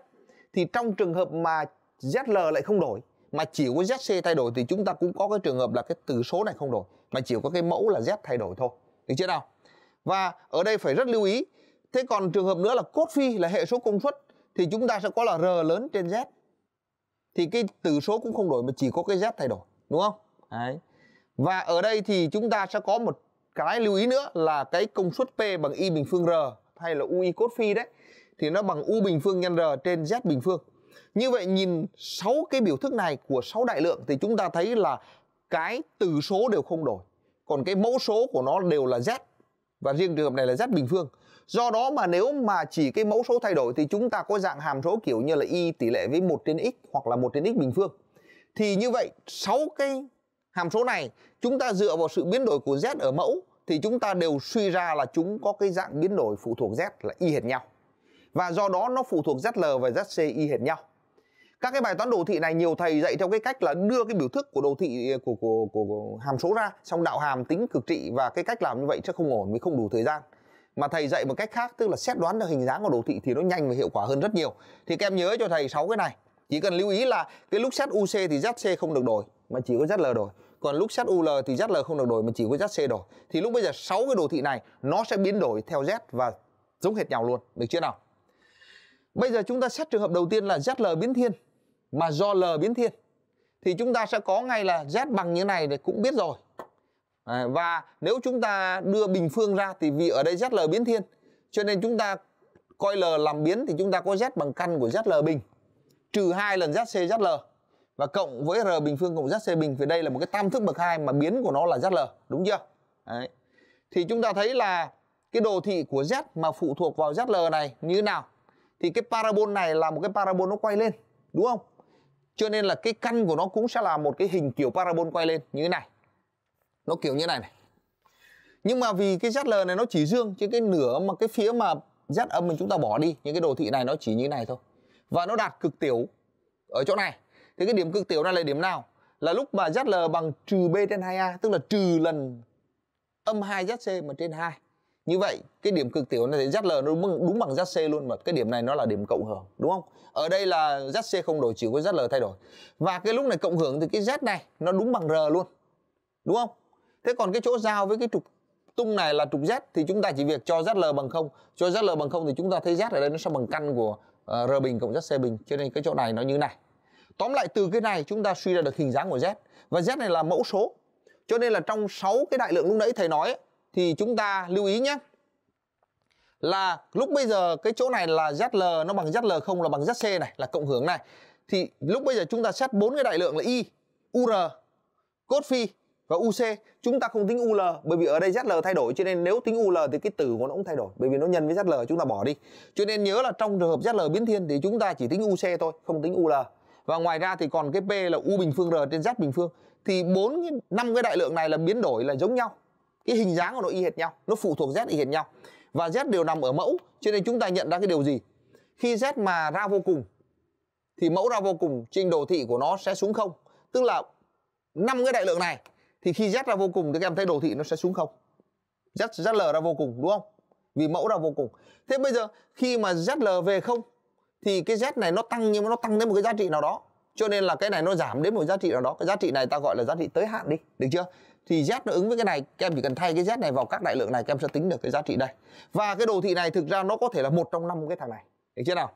thì trong trường hợp mà ZL lại không đổi mà chỉ có ZC thay đổi thì chúng ta cũng có cái trường hợp là cái từ số này không đổi mà chỉ có cái mẫu là Z thay đổi thôi được chưa nào và ở đây phải rất lưu ý thế còn trường hợp nữa là cốt phi là hệ số công suất thì chúng ta sẽ có là r lớn trên z thì cái tử số cũng không đổi mà chỉ có cái z thay đổi đúng không đấy và ở đây thì chúng ta sẽ có một cái lưu ý nữa là cái công suất p bằng y bình phương r hay là ui cốt phi đấy thì nó bằng u bình phương nhân r trên z bình phương như vậy nhìn 6 cái biểu thức này của 6 đại lượng thì chúng ta thấy là cái tử số đều không đổi còn cái mẫu số của nó đều là z và riêng trường hợp này là z bình phương do đó mà nếu mà chỉ cái mẫu số thay đổi thì chúng ta có dạng hàm số kiểu như là y tỷ lệ với 1 trên x hoặc là 1 trên x bình phương thì như vậy sáu cái hàm số này chúng ta dựa vào sự biến đổi của z ở mẫu thì chúng ta đều suy ra là chúng có cái dạng biến đổi phụ thuộc z là y hệt nhau và do đó nó phụ thuộc zl và zc y hệt nhau các cái bài toán đồ thị này nhiều thầy dạy theo cái cách là đưa cái biểu thức của đồ thị của ờ, của, của, của hàm số ra xong đạo hàm tính cực trị và cái cách làm như vậy chắc không ổn vì không đủ thời gian mà thầy dạy một cách khác tức là xét đoán được hình dáng của đồ thị thì nó nhanh và hiệu quả hơn rất nhiều thì các em nhớ cho thầy sáu cái này chỉ cần lưu ý là cái lúc xét UC thì ZC không được đổi mà chỉ có ZL đổi còn lúc xét UL thì ZL không được đổi mà chỉ có ZC đổi thì lúc bây giờ sáu cái đồ thị này nó sẽ biến đổi theo Z và giống hệt nhau luôn được chưa nào bây giờ chúng ta xét trường hợp đầu tiên là ZL biến thiên mà do L biến thiên thì chúng ta sẽ có ngay là Z bằng như này thì cũng biết rồi à, và nếu chúng ta đưa bình phương ra thì vì ở đây z l biến thiên cho nên chúng ta coi L làm biến thì chúng ta có Z bằng căn của z l bình trừ 2 lần ZC l và cộng với R bình phương cộng ZC bình vì đây là một cái tam thức bậc 2 mà biến của nó là z l đúng chưa Đấy. thì chúng ta thấy là cái đồ thị của Z mà phụ thuộc vào ZL này như thế nào thì cái parabol này là một cái parabol nó quay lên đúng không cho nên là cái căn của nó cũng sẽ là một cái hình kiểu parabol quay lên như thế này nó kiểu như này này nhưng mà vì cái ZL này nó chỉ dương chứ cái nửa mà cái phía mà Z âm mình chúng ta bỏ đi những cái đồ thị này nó chỉ như thế này thôi và nó đạt cực tiểu ở chỗ này thì cái điểm cực tiểu này là điểm nào là lúc mà ZL bằng trừ B trên 2A tức là trừ lần âm 2ZC mà trên 2 như vậy cái điểm cực tiểu này ZL nó đúng, đúng bằng ZC luôn mà cái điểm này nó là điểm cộng hưởng đúng không ở đây là ZC không đổi chỉ có ZL thay đổi và cái lúc này cộng hưởng thì cái Z này nó đúng bằng R luôn đúng không thế còn cái chỗ giao với cái trục tung này là trục Z thì chúng ta chỉ việc cho ZL bằng không cho ZL bằng không thì chúng ta thấy Z ở đây nó sẽ bằng căn của ờ, R bình cộng ZC bình cho nên cái chỗ này nó như này tóm lại từ cái này chúng ta suy ra được hình dáng của Z và Z này là mẫu số cho nên là trong 6 cái đại lượng lúc nãy thầy nói ấy, thì chúng ta lưu ý nhé là lúc bây giờ cái chỗ này là ZL nó bằng zl không là bằng ZC này là cộng hưởng này thì lúc bây giờ chúng ta xét bốn cái đại lượng là Y, UR, cốt phi và UC chúng ta không tính UL bởi vì ở đây ZL thay đổi cho nên nếu tính UL thì cái từ của nó cũng thay đổi bởi vì nó nhân với ZL chúng ta bỏ đi cho nên nhớ là trong trường hợp ZL biến thiên thì chúng ta chỉ tính UC thôi không tính UL và ngoài ra thì còn cái P là U bình phương R trên Z bình phương thì bốn năm cái đại lượng này là biến đổi là giống nhau cái hình dáng của nó y hệt nhau nó phụ thuộc z y hệt nhau và z đều nằm ở mẫu cho nên chúng ta nhận ra cái điều gì khi z mà ra vô cùng thì mẫu ra vô cùng trình đồ thị của nó sẽ xuống không tức là năm cái đại lượng này thì khi z ra vô cùng thì các em thấy đồ thị nó sẽ xuống không z zl ra vô cùng đúng không vì mẫu ra vô cùng thế bây giờ khi mà zl về không thì cái z này nó tăng nhưng mà nó tăng đến một cái giá trị nào đó cho nên là cái này nó giảm đến một giá trị nào đó cái giá trị này ta gọi là giá trị tới hạn đi được chưa thì Z nó ứng với cái này các em chỉ cần thay cái Z này vào các đại lượng này các em sẽ tính được cái giá trị đây và cái đồ thị này thực ra nó có thể là một trong năm cái thằng này được chưa nào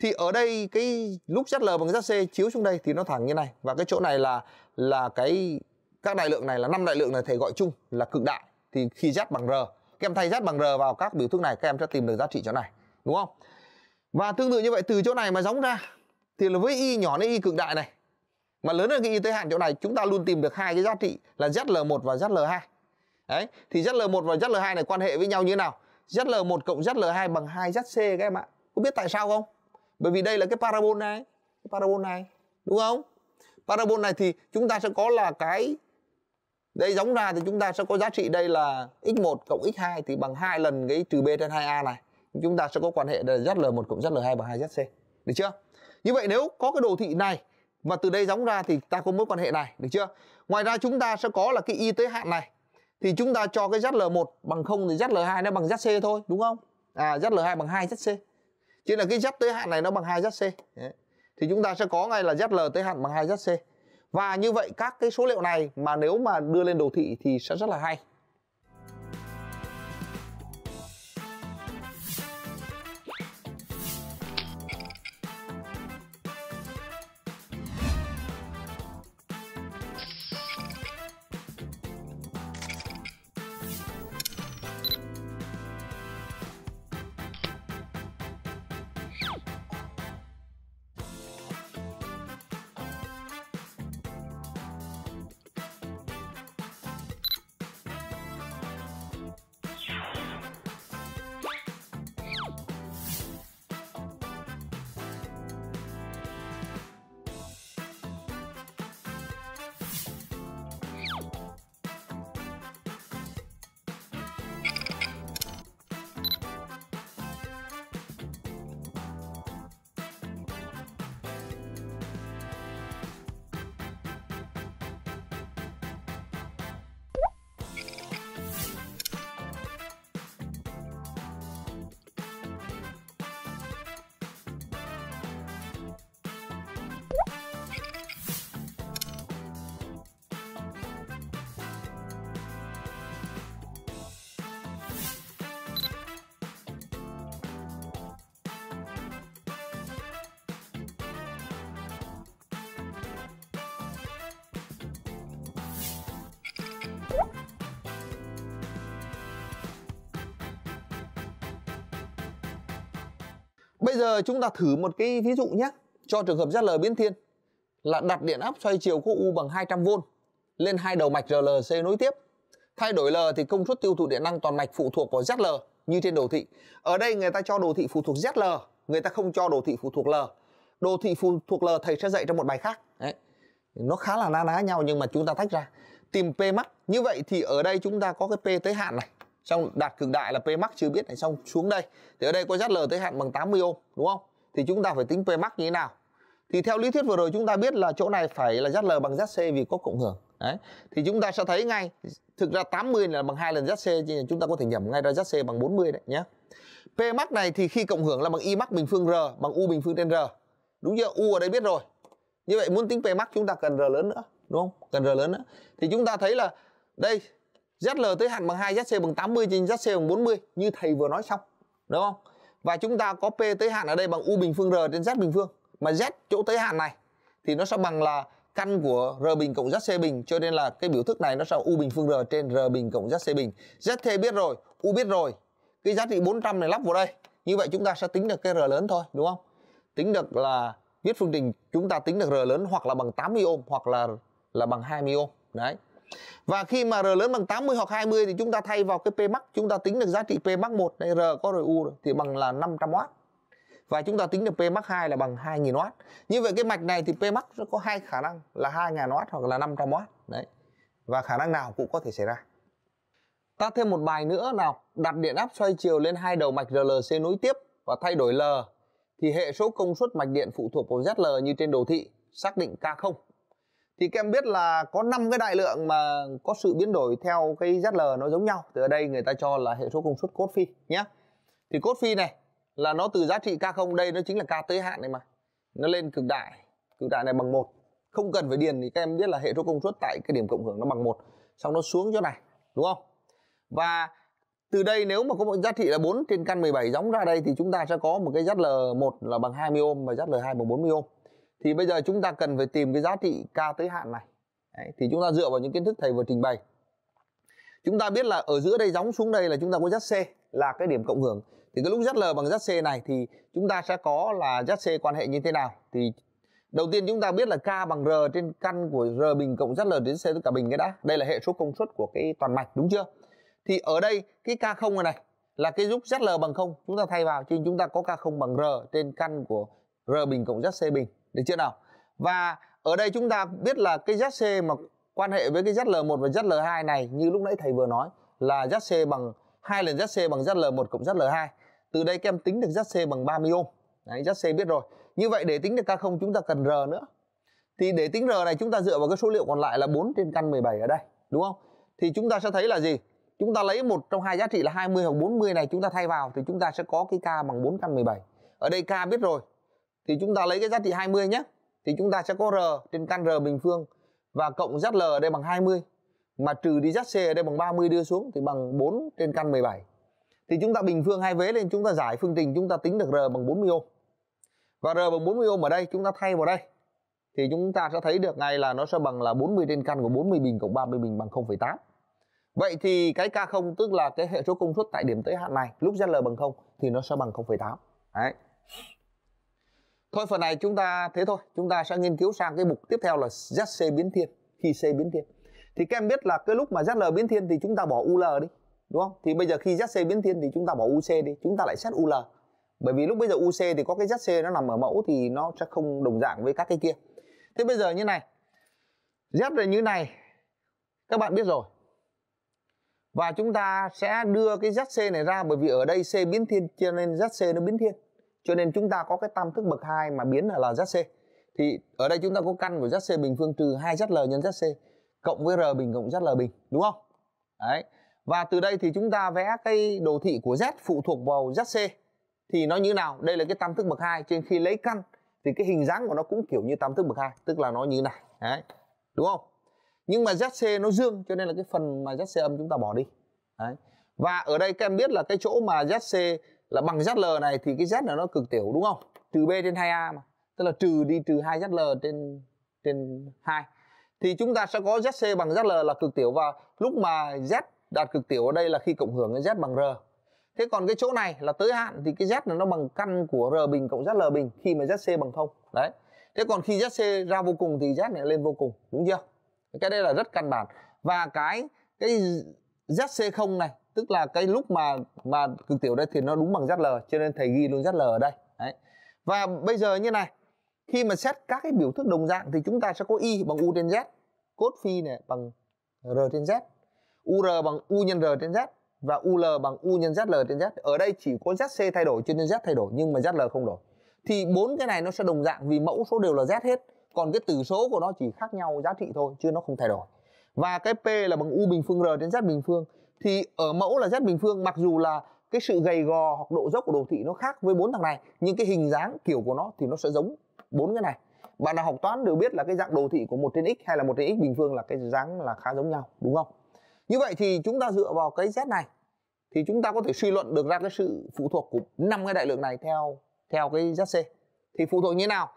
thì ở đây cái lúc ZL bằng ZC chiếu xuống đây thì nó thẳng như này và cái chỗ này là là cái các đại lượng này là năm đại lượng này thầy gọi chung là cực đại thì khi Z bằng R các em thay Z bằng R vào các biểu thức này các em sẽ tìm được giá trị chỗ này đúng không và tương tự như vậy từ chỗ này mà giống ra thì là với y nhỏ lên y cực đại này mà lớn hơn cái y tới hạn chỗ này chúng ta luôn tìm được hai cái giá trị là ZL1 và ZL2 đấy thì ZL1 và ZL2 này quan hệ với nhau như thế nào ZL1 cộng ZL2 bằng 2ZC các em ạ có biết tại sao không bởi vì đây là cái parabol này cái parabol này đúng không parabol này thì chúng ta sẽ có là cái đây giống ra thì chúng ta sẽ có giá trị đây là x1 cộng x2 thì bằng hai lần cái trừ b trên 2a này chúng ta sẽ có quan hệ là ZL1 cộng ZL2 bằng 2ZC được chưa như vậy nếu có cái đồ thị này và từ đây giống ra thì ta có mối quan hệ này được chưa ngoài ra chúng ta sẽ có là cái y tới hạn này thì chúng ta cho cái ZL1 bằng 0 thì ZL2 nó bằng ZC thôi đúng không à ZL2 bằng 2 ZC chứ là cái Z tới hạn này nó bằng 2 ZC Đấy. thì chúng ta sẽ có ngay là ZL tới hạn bằng 2 ZC và như vậy các cái số liệu này mà nếu mà đưa lên đồ thị thì sẽ rất là hay Bây giờ chúng ta thử một cái ví dụ nhé, cho trường hợp ZL biến thiên là đặt điện áp xoay chiều của U bằng 200V lên hai đầu mạch RLC nối tiếp. Thay đổi L thì công suất tiêu thụ điện năng toàn mạch phụ thuộc vào ZL như trên đồ thị. Ở đây người ta cho đồ thị phụ thuộc ZL, người ta không cho đồ thị phụ thuộc L. Đồ thị phụ thuộc L thầy sẽ dạy trong một bài khác. Đấy. Nó khá là na ná nhau nhưng mà chúng ta tách ra. Tìm P mắc. Như vậy thì ở đây chúng ta có cái P tới hạn này xong đạt cực đại là Pmax chưa biết này xong xuống đây thì ở đây có ZL tới hạn bằng 80 ohm đúng không thì chúng ta phải tính Pmax như thế nào thì theo lý thuyết vừa rồi chúng ta biết là chỗ này phải là ZL bằng ZC vì có cộng hưởng đấy thì chúng ta sẽ thấy ngay thực ra 80 là bằng hai lần ZC nên chúng ta có thể nhẩm ngay ra ZC bằng 40 đấy nhé Pmax này thì khi cộng hưởng là bằng Imax bình phương R bằng U bình phương trên R đúng chưa U ở đây biết rồi như vậy muốn tính Pmax chúng ta cần R lớn nữa đúng không cần R lớn nữa thì chúng ta thấy là đây ZL tới hạn bằng 2, ZC bằng 80 trên ZC bằng 40 như thầy vừa nói xong. Đúng không? Và chúng ta có P tới hạn ở đây bằng U bình phương R trên Z bình phương. Mà Z chỗ tới hạn này thì nó sẽ bằng là căn của R bình cộng ZC bình cho nên là cái biểu thức này nó sẽ U bình phương R trên R bình cộng ZC bình. ZC biết rồi, U biết rồi. Cái giá trị 400 này lắp vào đây. Như vậy chúng ta sẽ tính được cái R lớn thôi, đúng không? Tính được là viết phương trình chúng ta tính được R lớn hoặc là bằng 80 ôm hoặc là là bằng 20 ôm. Đấy. Và khi mà R lớn bằng 80 hoặc 20 thì chúng ta thay vào cái P max, chúng ta tính được giá trị P max 1, đây R có rồi U rồi thì bằng là 500W. Và chúng ta tính được P max 2 là bằng 2000W. Như vậy cái mạch này thì P max nó có hai khả năng là 2000W hoặc là 500W. Đấy. Và khả năng nào cũng có thể xảy ra. Ta thêm một bài nữa nào, đặt điện áp xoay chiều lên hai đầu mạch RLC nối tiếp và thay đổi L thì hệ số công suất mạch điện phụ thuộc vào ZL như trên đồ thị xác định K0 thì các em biết là có 5 cái đại lượng mà có sự biến đổi theo cái ZL nó giống nhau từ ở đây người ta cho là hệ số công suất cốt phi nhé thì cốt phi này là nó từ giá trị K0 đây nó chính là K tới hạn này mà nó lên cực đại cực đại này bằng một không cần phải điền thì các em biết là hệ số công suất tại cái điểm cộng hưởng nó bằng một xong nó xuống chỗ này đúng không và từ đây nếu mà có một giá trị là 4 trên căn 17 giống ra đây thì chúng ta sẽ có một cái ZL1 là bằng 20 ôm và ZL2 bằng 40 ôm thì bây giờ chúng ta cần phải tìm cái giá trị k tới hạn này Đấy, thì chúng ta dựa vào những kiến thức thầy vừa trình bày chúng ta biết là ở giữa đây gióng xuống đây là chúng ta có c là cái điểm cộng hưởng thì cái lúc zl bằng zc này thì chúng ta sẽ có là zc quan hệ như thế nào thì đầu tiên chúng ta biết là k bằng r trên căn của r bình cộng zl đến c tất cả bình cái đã đây là hệ số công suất của cái toàn mạch đúng chưa thì ở đây cái k không này là cái giúp zl bằng không chúng ta thay vào chứ chúng ta có k không bằng r trên căn của r bình cộng zc bình được chưa nào và ở đây chúng ta biết là cái ZC mà quan hệ với cái ZL1 và ZL2 này như lúc nãy thầy vừa nói là ZC bằng hai lần ZC bằng ZL1 cộng ZL2 từ đây kem tính được ZC bằng 30 ohm đấy ZC biết rồi như vậy để tính được K0 chúng ta cần R nữa thì để tính R này chúng ta dựa vào cái số liệu còn lại là 4 trên căn 17 ở đây đúng không thì chúng ta sẽ thấy là gì chúng ta lấy một trong hai giá trị là 20 hoặc 40 này chúng ta thay vào thì chúng ta sẽ có cái K bằng 4 căn 17 ở đây K biết rồi thì chúng ta lấy cái giá trị 20 nhé thì chúng ta sẽ có r trên căn r bình phương và cộng zl ở đây bằng 20 mà trừ đi zc ở đây bằng 30 đưa xuống thì bằng 4 trên căn 17 thì chúng ta bình phương hai vế lên chúng ta giải phương trình chúng ta tính được r bằng 40 ohm và r bằng 40 ohm ở đây chúng ta thay vào đây thì chúng ta sẽ thấy được ngay là nó sẽ bằng là 40 trên căn của 40 bình cộng 30 bình bằng 0,8 Vậy thì cái K0 tức là cái hệ số công suất tại điểm tới hạn này lúc ZL bằng 0 thì nó sẽ bằng 0,8 Đấy thôi phần này chúng ta thế thôi chúng ta sẽ nghiên cứu sang cái mục tiếp theo là ZC biến thiên khi C biến thiên thì các em biết là cái lúc mà ZL biến thiên thì chúng ta bỏ UL đi đúng không thì bây giờ khi ZC biến thiên thì chúng ta bỏ UC đi chúng ta lại xét UL bởi vì lúc bây giờ UC thì có cái ZC nó nằm ở mẫu thì nó sẽ không đồng dạng với các cái kia thế bây giờ như này Z là như này các bạn biết rồi và chúng ta sẽ đưa cái ZC này ra bởi vì ở đây C biến thiên cho nên ZC nó biến thiên cho nên chúng ta có cái tam thức bậc 2 mà biến là zc thì ở đây chúng ta có căn của ZC bình phương trừ 2 ZL nhân ZC cộng với R bình cộng ZL bình đúng không đấy và từ đây thì chúng ta vẽ cái đồ thị của Z phụ thuộc vào ZC thì nó như nào đây là cái tam thức bậc 2 trên khi lấy căn thì cái hình dáng của nó cũng kiểu như tam thức bậc 2 tức là nó như này đấy đúng không nhưng mà ZC nó dương cho nên là cái phần mà ZC âm chúng ta bỏ đi đấy và ở đây các em biết là cái chỗ mà ZC là bằng ZL này thì cái Z là nó cực tiểu đúng không? Trừ B trên 2A mà. Tức là trừ đi trừ 2ZL trên trên 2. Thì chúng ta sẽ có ZC bằng ZL là cực tiểu và lúc mà Z đạt cực tiểu ở đây là khi cộng hưởng với Z bằng R. Thế còn cái chỗ này là tới hạn thì cái Z là nó bằng căn của R bình cộng ZL bình khi mà ZC bằng không Đấy. Thế còn khi ZC ra vô cùng thì Z này lên vô cùng, đúng chưa? Cái đây là rất căn bản. Và cái cái ZC0 này tức là cái lúc mà mà cực tiểu đây thì nó đúng bằng ZL cho nên thầy ghi luôn ZL ở đây đấy và bây giờ như này khi mà xét các cái biểu thức đồng dạng thì chúng ta sẽ có y bằng u trên z cốt phi này bằng r trên z ur bằng u nhân r trên z và ul bằng u nhân zl trên z ở đây chỉ có zc thay đổi cho nên z thay đổi nhưng mà zl không đổi thì bốn cái này nó sẽ đồng dạng vì mẫu số đều là z hết còn cái tử số của nó chỉ khác nhau giá trị thôi chứ nó không thay đổi và cái p là bằng u bình phương r trên z bình phương thì ở mẫu là Z bình phương mặc dù là cái sự gầy gò hoặc độ dốc của đồ thị nó khác với bốn thằng này nhưng cái hình dáng kiểu của nó thì nó sẽ giống bốn cái này bạn nào học toán đều biết là cái dạng đồ thị của một trên x hay là một trên x bình phương là cái dáng là khá giống nhau đúng không như vậy thì chúng ta dựa vào cái z này thì chúng ta có thể suy luận được ra cái sự phụ thuộc của năm cái đại lượng này theo theo cái zc thì phụ thuộc như thế nào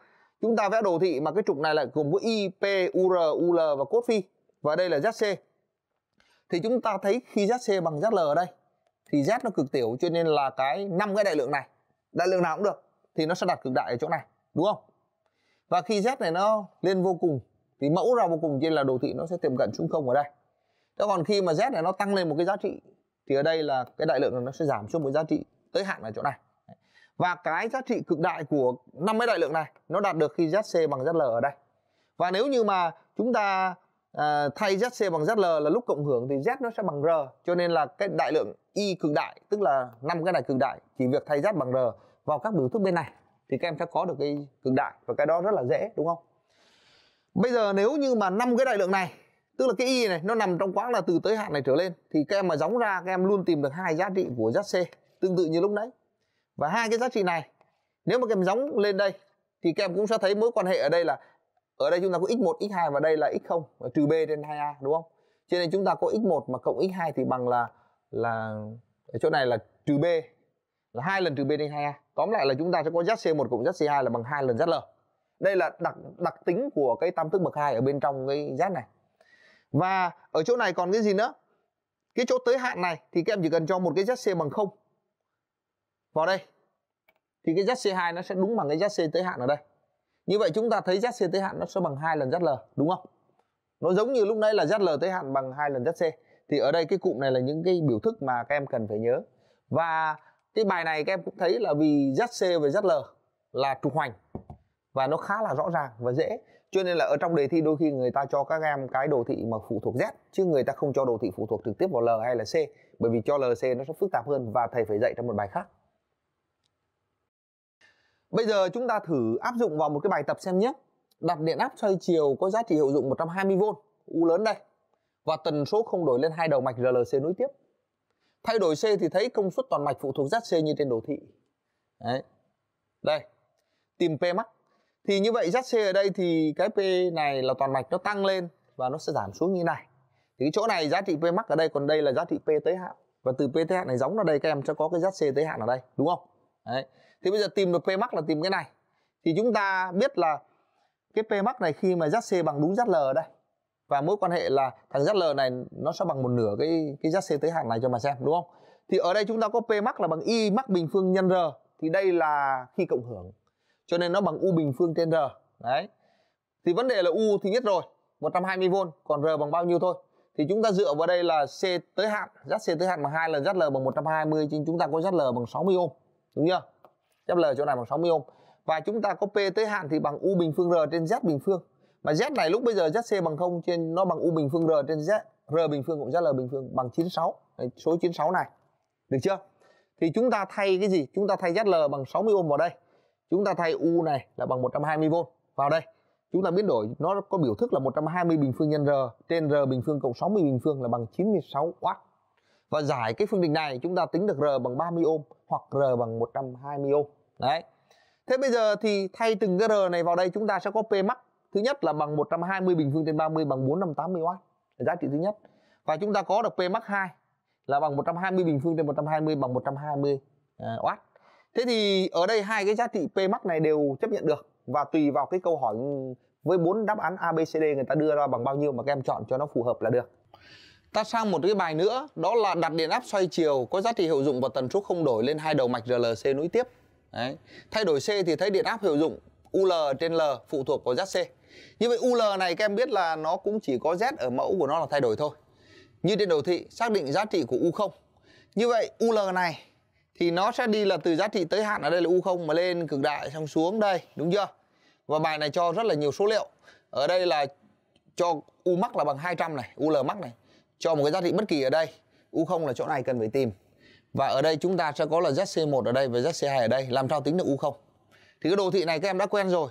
chúng ta vẽ đồ thị mà cái trục này lại gồm có i p u r u l và cốt phi và đây là zc thì chúng ta thấy khi ZC bằng ZL ở đây thì Z nó cực tiểu cho nên là cái năm cái đại lượng này đại lượng nào cũng được thì nó sẽ đặt cực đại ở chỗ này đúng không và khi Z này nó lên vô cùng thì mẫu ra vô cùng trên là đồ thị nó sẽ tiềm cận xuống không ở đây thế còn khi mà Z này nó tăng lên một cái giá trị thì ở đây là cái đại lượng này nó sẽ giảm xuống một giá trị tới hạn ở chỗ này và cái giá trị cực đại của năm cái đại lượng này nó đạt được khi ZC bằng ZL ở đây và nếu như mà chúng ta à, thay ZC bằng ZL là lúc cộng hưởng thì Z nó sẽ bằng R cho nên là cái đại lượng Y cực đại tức là năm cái đại cực đại chỉ việc thay Z bằng R vào các biểu thức bên này thì các em sẽ có được cái cực đại và cái đó rất là dễ đúng không? Bây giờ nếu như mà năm cái đại lượng này tức là cái Y này nó nằm trong quãng là từ tới hạn này trở lên thì các em mà gióng ra các em luôn tìm được hai giá trị của ZC tương tự như lúc nãy và hai cái giá trị này nếu mà các em gióng lên đây thì các em cũng sẽ thấy mối quan hệ ở đây là ở đây chúng ta có x1 x2 và đây là x0 trừ b trên 2a đúng không cho nên chúng ta có x1 mà cộng x2 thì bằng là là ở chỗ này là trừ b là hai lần trừ b trên 2a tóm lại là chúng ta sẽ có zc1 cộng zc2 là bằng hai lần zl đây là đặc đặc tính của cái tam thức bậc hai ở bên trong cái z này và ở chỗ này còn cái gì nữa cái chỗ tới hạn này thì các em chỉ cần cho một cái zc bằng không vào đây thì cái zc2 nó sẽ đúng bằng cái zc tới hạn ở đây như vậy chúng ta thấy ZC tới hạn nó sẽ bằng hai lần ZL đúng không nó giống như lúc nãy là ZL tới hạn bằng hai lần ZC thì ở đây cái cụm này là những cái biểu thức mà các em cần phải nhớ và cái bài này các em cũng thấy là vì ZC và ZL là trục hoành và nó khá là rõ ràng và dễ cho nên là ở trong đề thi đôi khi người ta cho các em cái đồ thị mà phụ thuộc Z chứ người ta không cho đồ thị phụ thuộc trực tiếp vào L hay là C bởi vì cho l c nó sẽ phức tạp hơn và thầy phải dạy trong một bài khác Bây giờ chúng ta thử áp dụng vào một cái bài tập xem nhé. Đặt điện áp xoay chiều có giá trị hiệu dụng 120V, U lớn đây. Và tần số không đổi lên hai đầu mạch RLC nối tiếp. Thay đổi C thì thấy công suất toàn mạch phụ thuộc ZC như trên đồ thị. Đấy. Đây. Tìm P max. Thì như vậy ZC ở đây thì cái P này là toàn mạch nó tăng lên và nó sẽ giảm xuống như này. Thì cái chỗ này giá trị P max ở đây còn đây là giá trị P tới hạn. Và từ P tới hạn này giống ra đây các em sẽ có cái ZC tới hạn ở đây, đúng không? Đấy thì bây giờ tìm được Pmax là tìm cái này thì chúng ta biết là cái Pmax này khi mà ZC bằng đúng ZL ở đây và mối quan hệ là thằng ZL này nó sẽ bằng một nửa cái cái ZC tới hàng này cho mà xem đúng không thì ở đây chúng ta có Pmax là bằng Y mắc bình phương nhân R thì đây là khi cộng hưởng cho nên nó bằng U bình phương trên R đấy thì vấn đề là U thì nhất rồi 120V còn R bằng bao nhiêu thôi thì chúng ta dựa vào đây là C tới hạn zc tới hạn bằng 2 lần ZL bằng 120 chứ chúng ta có ZL bằng 60 ôm đúng chưa chấp L chỗ này bằng 60 ohm và chúng ta có P tới hạn thì bằng U bình phương R trên Z bình phương mà Z này lúc bây giờ ZC bằng 0 trên nó bằng U bình phương R trên Z R bình phương cộng ZL bình phương bằng 96 Đấy, số 96 này được chưa thì chúng ta thay cái gì chúng ta thay ZL bằng 60 ohm vào đây chúng ta thay U này là bằng 120V vào đây chúng ta biến đổi nó có biểu thức là 120 bình phương nhân R trên R bình phương cộng 60 bình phương là bằng 96W và giải cái phương trình này chúng ta tính được R bằng 30 ohm hoặc R bằng 120 ohm. Đấy. Thế bây giờ thì thay từng cái R này vào đây chúng ta sẽ có P max. Thứ nhất là bằng 120 bình phương trên 30 bằng 480 W là giá trị thứ nhất. Và chúng ta có được P max 2 là bằng 120 bình phương trên 120 bằng 120 W. À, Thế thì ở đây hai cái giá trị P max này đều chấp nhận được và tùy vào cái câu hỏi với bốn đáp án ABCD người ta đưa ra bằng bao nhiêu mà các em chọn cho nó phù hợp là được. Ta sang một cái bài nữa, đó là đặt điện áp xoay chiều có giá trị hiệu dụng và tần suất không đổi lên hai đầu mạch RLC nối tiếp. Đấy. Thay đổi C thì thấy điện áp hiệu dụng UL trên L phụ thuộc vào giá C Như vậy UL này các em biết là nó cũng chỉ có Z ở mẫu của nó là thay đổi thôi. Như trên đồ thị xác định giá trị của U0. Như vậy UL này thì nó sẽ đi là từ giá trị tới hạn ở đây là U0 mà lên cực đại xong xuống đây, đúng chưa? Và bài này cho rất là nhiều số liệu. Ở đây là cho U mắc là bằng 200 này, UL mắc này, cho một cái giá trị bất kỳ ở đây u0 là chỗ này cần phải tìm và ở đây chúng ta sẽ có là zc1 ở đây và zc2 ở đây làm sao tính được u0 thì cái đồ thị này các em đã quen rồi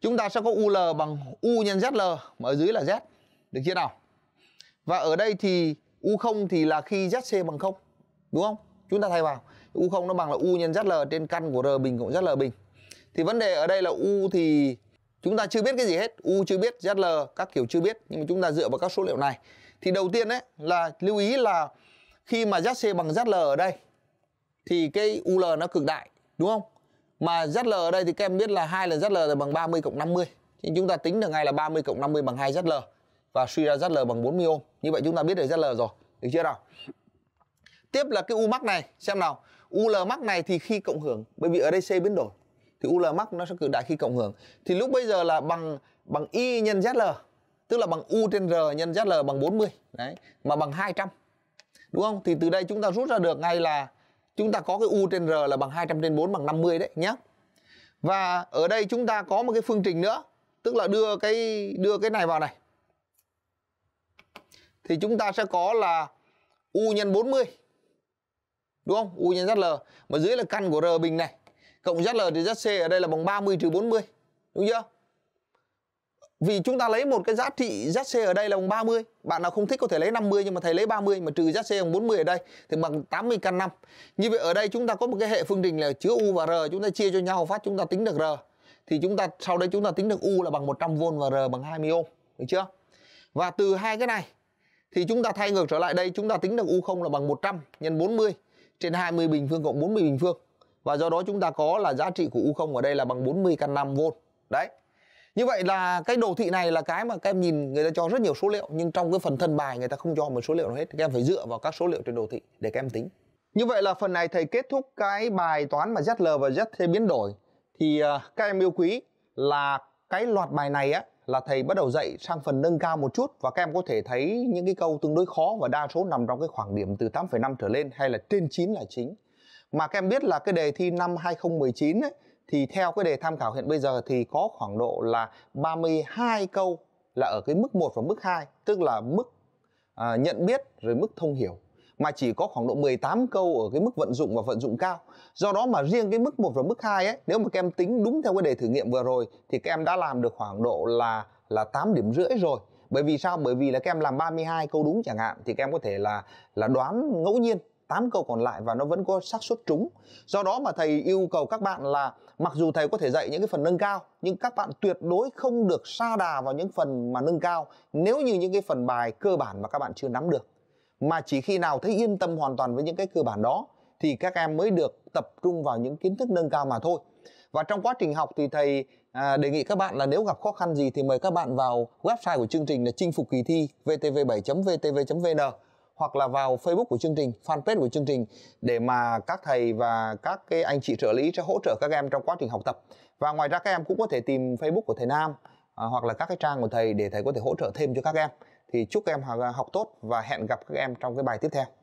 chúng ta sẽ có ul bằng u nhân zl mà ở dưới là z được chưa nào và ở đây thì u0 thì là khi zc bằng 0 đúng không chúng ta thay vào u0 nó bằng là u nhân zl trên căn của r bình cộng zl bình thì vấn đề ở đây là u thì chúng ta chưa biết cái gì hết u chưa biết zl các kiểu chưa biết nhưng mà chúng ta dựa vào các số liệu này thì đầu tiên đấy là lưu ý là khi mà ZC bằng ZL ở đây thì cái UL nó cực đại đúng không? Mà ZL ở đây thì các em biết là hai lần ZL là bằng 30 cộng 50 thì chúng ta tính được ngay là 30 cộng 50 bằng 2 ZL và suy ra ZL bằng 40 ohm. Như vậy chúng ta biết được ZL rồi, được chưa nào? Tiếp là cái U mắc này, xem nào. UL mắc này thì khi cộng hưởng, bởi vì ở đây C biến đổi thì UL mắc nó sẽ cực đại khi cộng hưởng. Thì lúc bây giờ là bằng bằng Y nhân ZL tức là bằng u trên r nhân zl bằng 40 đấy mà bằng 200 đúng không thì từ đây chúng ta rút ra được ngay là chúng ta có cái u trên r là bằng 200 trên 4 bằng 50 đấy nhé và ở đây chúng ta có một cái phương trình nữa tức là đưa cái đưa cái này vào này thì chúng ta sẽ có là u nhân 40 đúng không u nhân zl mà dưới là căn của r bình này cộng zl thì zc ở đây là bằng 30 trừ 40 đúng chưa vì chúng ta lấy một cái giá trị ZC ở đây là bằng 30 bạn nào không thích có thể lấy 50 nhưng mà thầy lấy 30 mà trừ ZC bằng 40 ở đây thì bằng 80 căn 5 như vậy ở đây chúng ta có một cái hệ phương trình là chứa U và R chúng ta chia cho nhau phát chúng ta tính được R thì chúng ta sau đây chúng ta tính được U là bằng 100V và R bằng 20 ohm được chưa và từ hai cái này thì chúng ta thay ngược trở lại đây chúng ta tính được U0 là bằng 100 nhân 40 trên 20 bình phương cộng 40 bình phương và do đó chúng ta có là giá trị của U0 ở đây là bằng 40 căn 5V đấy như vậy là cái đồ thị này là cái mà các em nhìn người ta cho rất nhiều số liệu nhưng trong cái phần thân bài người ta không cho một số liệu nào hết các em phải dựa vào các số liệu trên đồ thị để các em tính như vậy là phần này thầy kết thúc cái bài toán mà ZL và ZT biến đổi thì à, các em yêu quý là cái loạt bài này á là thầy bắt đầu dạy sang phần nâng cao một chút và các em có thể thấy những cái câu tương đối khó và đa số nằm trong cái khoảng điểm từ 8,5 trở lên hay là trên 9 là chính. Mà các em biết là cái đề thi năm 2019 ấy, thì theo cái đề tham khảo hiện bây giờ thì có khoảng độ là 32 câu là ở cái mức 1 và mức 2 tức là mức à, nhận biết rồi mức thông hiểu mà chỉ có khoảng độ 18 câu ở cái mức vận dụng và vận dụng cao. Do đó mà riêng cái mức 1 và mức 2 ấy, nếu mà các em tính đúng theo cái đề thử nghiệm vừa rồi thì các em đã làm được khoảng độ là là 8 điểm rưỡi rồi. Bởi vì sao? Bởi vì là các em làm 32 câu đúng chẳng hạn thì các em có thể là là đoán ngẫu nhiên 8 câu còn lại và nó vẫn có xác suất trúng. Do đó mà thầy yêu cầu các bạn là mặc dù thầy có thể dạy những cái phần nâng cao nhưng các bạn tuyệt đối không được sa đà vào những phần mà nâng cao nếu như những cái phần bài cơ bản mà các bạn chưa nắm được mà chỉ khi nào thấy yên tâm hoàn toàn với những cái cơ bản đó thì các em mới được tập trung vào những kiến thức nâng cao mà thôi và trong quá trình học thì thầy à, đề nghị các bạn là nếu gặp khó khăn gì thì mời các bạn vào website của chương trình là chinh phục kỳ thi vtv7.vtv.vn hoặc là vào Facebook của chương trình, fanpage của chương trình để mà các thầy và các cái anh chị trợ lý sẽ hỗ trợ các em trong quá trình học tập. Và ngoài ra các em cũng có thể tìm Facebook của thầy Nam à, hoặc là các cái trang của thầy để thầy có thể hỗ trợ thêm cho các em. Thì chúc các em học tốt và hẹn gặp các em trong cái bài tiếp theo.